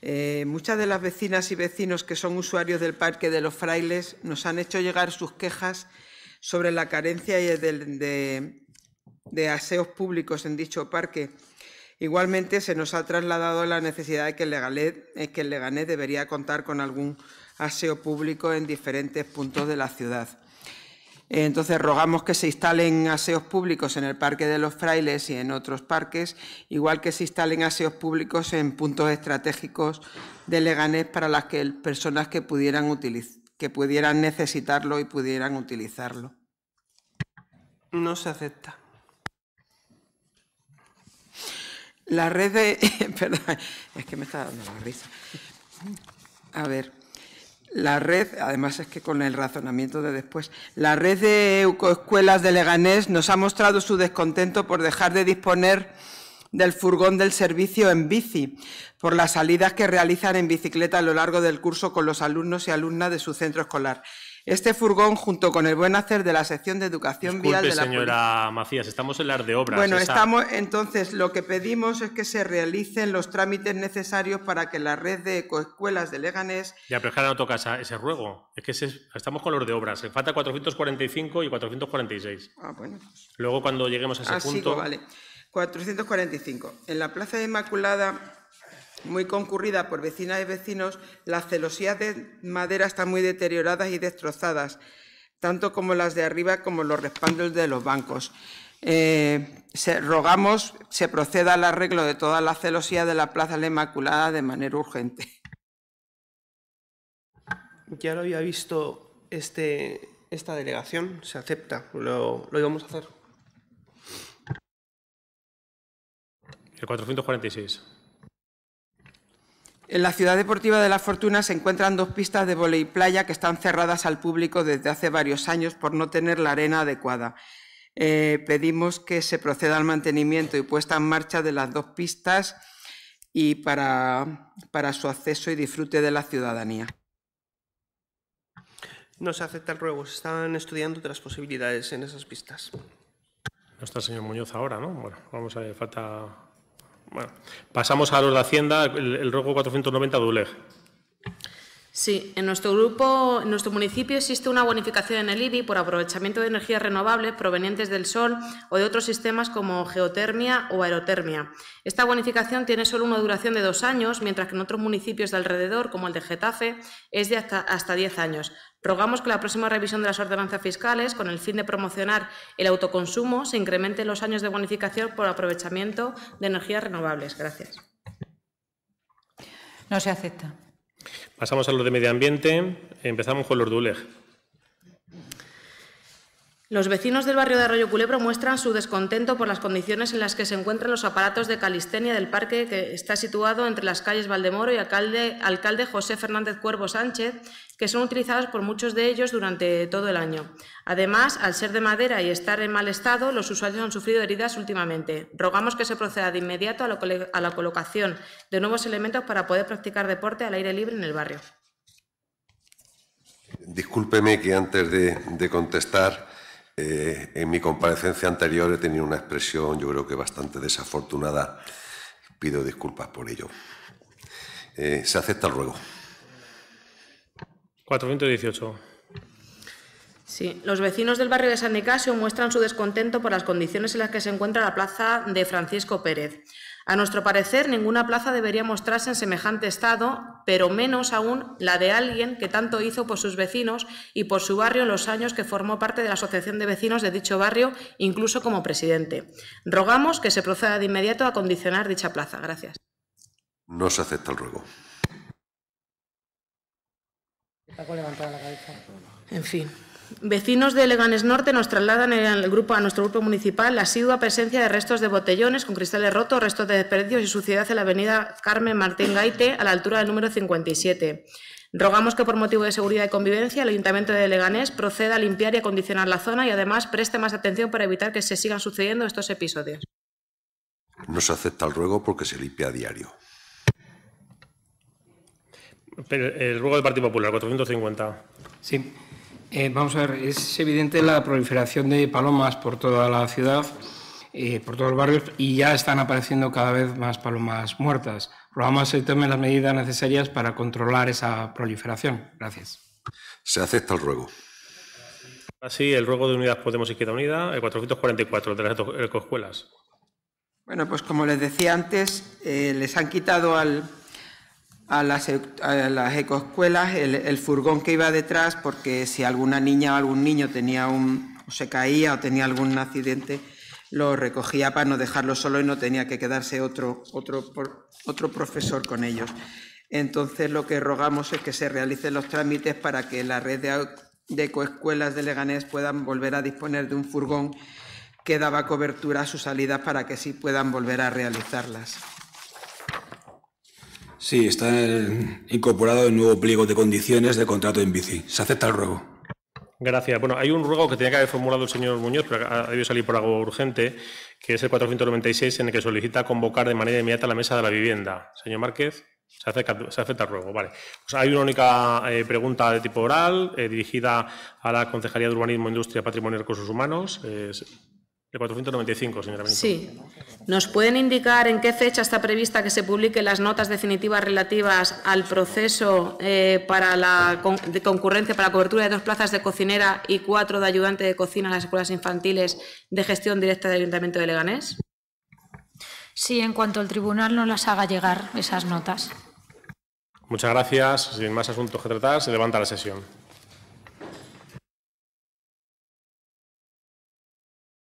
Speaker 4: Eh, muchas de las vecinas y vecinos que son usuarios del Parque de los Frailes nos han hecho llegar sus quejas sobre la carencia de aseos públicos en dicho parque Igualmente, se nos ha trasladado la necesidad de eh, que el, Leganés, debería contar con algún aseo público en diferentes puntos de la ciudad. Eh, entonces, rogamos que se instalen aseos públicos en el Parque de los Frailes y en otros parques, igual que se instalen aseos públicos en puntos estratégicos de Leganés para las que, personas que pudieran necesitarlo y pudieran utilizarlo. No se acepta. La red de... Perdón, es que me está dando la risa. A ver. La red, además es que con el razonamiento de después, la red de Ecoescuelas de Leganés nos ha mostrado su descontento por dejar de disponer del furgón del servicio en bici, por las salidas que realizan en bicicleta a lo largo del curso con los alumnos y alumnas de su centro escolar. Este furgón, junto con el buen hacer de la sección de educación vial de la señora
Speaker 1: Macías, estamos en las de obras. Bueno, estamos,
Speaker 4: entonces lo que pedimos es que se realicen los trámites necesarios para que la red de ecoescuelas de Leganés.
Speaker 1: Ya, pero es que ahora no toca ese ruego. Es que estamos con los de obras. Se falta 445 y 446. Ah, bueno. Pues. Luego, cuando lleguemos a ese ah, punto. vale.
Speaker 4: 445. En la Plaza Inmaculada muy concurrida por vecinas y vecinos, las celosías de madera están muy deterioradas y destrozadas, tanto como las de arriba como los respaldos de los bancos. Eh, se, rogamos se proceda al arreglo de toda la celosía de la Plaza la Inmaculada de manera urgente. Ya lo había visto este, esta delegación, se acepta, lo, lo íbamos a hacer.
Speaker 1: El 446.
Speaker 4: En la ciudad deportiva de La Fortuna se encuentran dos pistas de volei playa que están cerradas al público desde hace varios años por no tener la arena adecuada. Eh, pedimos que se proceda al mantenimiento y puesta en marcha de las dos pistas y para, para su acceso y disfrute de la ciudadanía. No se acepta el ruego, se están estudiando otras posibilidades en esas pistas.
Speaker 1: No está el señor Muñoz ahora, ¿no? Bueno, vamos a ver, falta bueno, pasamos a los de Hacienda, el, rojo 490 de Sí, en nuestro
Speaker 12: grupo, en nuestro municipio existe una bonificación en el IBI por aprovechamiento de energías renovables provenientes del sol o de otros sistemas como geotermia o aerotermia. Esta bonificación tiene solo una duración de dos años, mientras que en otros municipios de alrededor, como el de Getafe, es de hasta, diez años. Rogamos que la próxima revisión de las ordenanzas fiscales, con el fin de promocionar el autoconsumo, se incremente los años de bonificación por aprovechamiento de energías renovables. Gracias.
Speaker 3: No se acepta.
Speaker 1: Pasamos a los de medio ambiente. Empezamos con los de
Speaker 12: los vecinos del barrio de Arroyo Culebro muestran su descontento por las condiciones en las que se encuentran los aparatos de calistenia del parque que está situado entre las calles Valdemoro y alcalde, alcalde José Fernández Cuervo Sánchez, que son utilizados por muchos de ellos durante todo el año. Además, al ser de madera y estar en mal estado, los usuarios han sufrido heridas últimamente. Rogamos que se proceda de inmediato a la, colocación de nuevos elementos para poder practicar deporte al aire libre en el barrio.
Speaker 7: Discúlpeme que antes de contestar eh, en mi comparecencia anterior he tenido una expresión, yo creo que bastante desafortunada. Pido disculpas por ello. Eh, se acepta el ruego. 418.
Speaker 12: Sí, los vecinos del barrio de San Nicasio muestran su descontento por las condiciones en las que se encuentra la plaza de Francisco Pérez. A nuestro parecer, ninguna plaza debería mostrarse en semejante estado, pero menos aún la de alguien que tanto hizo por sus vecinos y por su barrio en los años que formó parte de la Asociación de Vecinos de dicho barrio, incluso como presidente. Rogamos que se proceda de inmediato a condicionar dicha plaza. Gracias.
Speaker 7: No se acepta el ruego.
Speaker 12: En fin. Vecinos de Leganés Norte nos trasladan el grupo, a nuestro grupo municipal la asidua presencia de restos de botellones con cristales rotos, restos de desperdicios y suciedad en la avenida Carmen Martín Gaite, a la altura del número 57. Rogamos que por motivo de seguridad y convivencia el Ayuntamiento de Leganés proceda a limpiar y acondicionar la zona y además preste más atención para evitar que se sigan sucediendo estos episodios.
Speaker 7: No se acepta el ruego porque se limpia a diario. Eh, el ruego del Partido Popular,
Speaker 1: 450.
Speaker 9: Sí. Eh, vamos a ver, es evidente la proliferación de palomas por toda la ciudad, eh, por todos los barrios, y ya están apareciendo cada vez más palomas muertas. Rogamos se tomen las medidas necesarias para controlar esa proliferación. Gracias.
Speaker 7: Se acepta el ruego.
Speaker 1: Así, el ruego de Unidas Podemos Izquierda Unida, el eh, 444 de las ecoescuelas.
Speaker 4: Bueno, pues como les decía antes, les han quitado al e, a las, ecoescuelas el, furgón que iba detrás, porque si alguna niña o algún niño tenía un, o se caía o tenía algún accidente, lo recogía para no dejarlo solo y no tenía que quedarse otro, otro, otro profesor con ellos. Entonces lo que rogamos es que se realicen los trámites para que la red de, de ecoescuelas de Leganés puedan volver a disponer de un furgón que daba cobertura a sus salidas para que sí puedan volver a realizarlas.
Speaker 10: Sí, está incorporado el nuevo pliego de condiciones de contrato en bici. Se acepta el ruego.
Speaker 1: Gracias. Bueno, hay un ruego que tenía que haber formulado el señor Muñoz, pero ha debido salir por algo urgente, que es el 496, en el que solicita convocar de manera inmediata la mesa de la vivienda. Señor Márquez, se acepta, se acepta el ruego. Vale. Pues hay una única eh, pregunta de tipo oral eh, dirigida a la Concejalía de Urbanismo, Industria, Patrimonio y Recursos Humanos. Eh, el 495, señora ministra.
Speaker 12: Sí. ¿Nos pueden indicar en qué fecha está prevista que se publiquen las notas definitivas relativas al proceso eh, para la de concurrencia para la cobertura de dos plazas de cocinera y cuatro de ayudante de cocina en las escuelas infantiles
Speaker 3: de gestión directa del Ayuntamiento de Leganés? Sí, en cuanto al tribunal no las haga llegar, esas notas.
Speaker 1: Muchas gracias. Sin más asuntos que tratar, se levanta la sesión.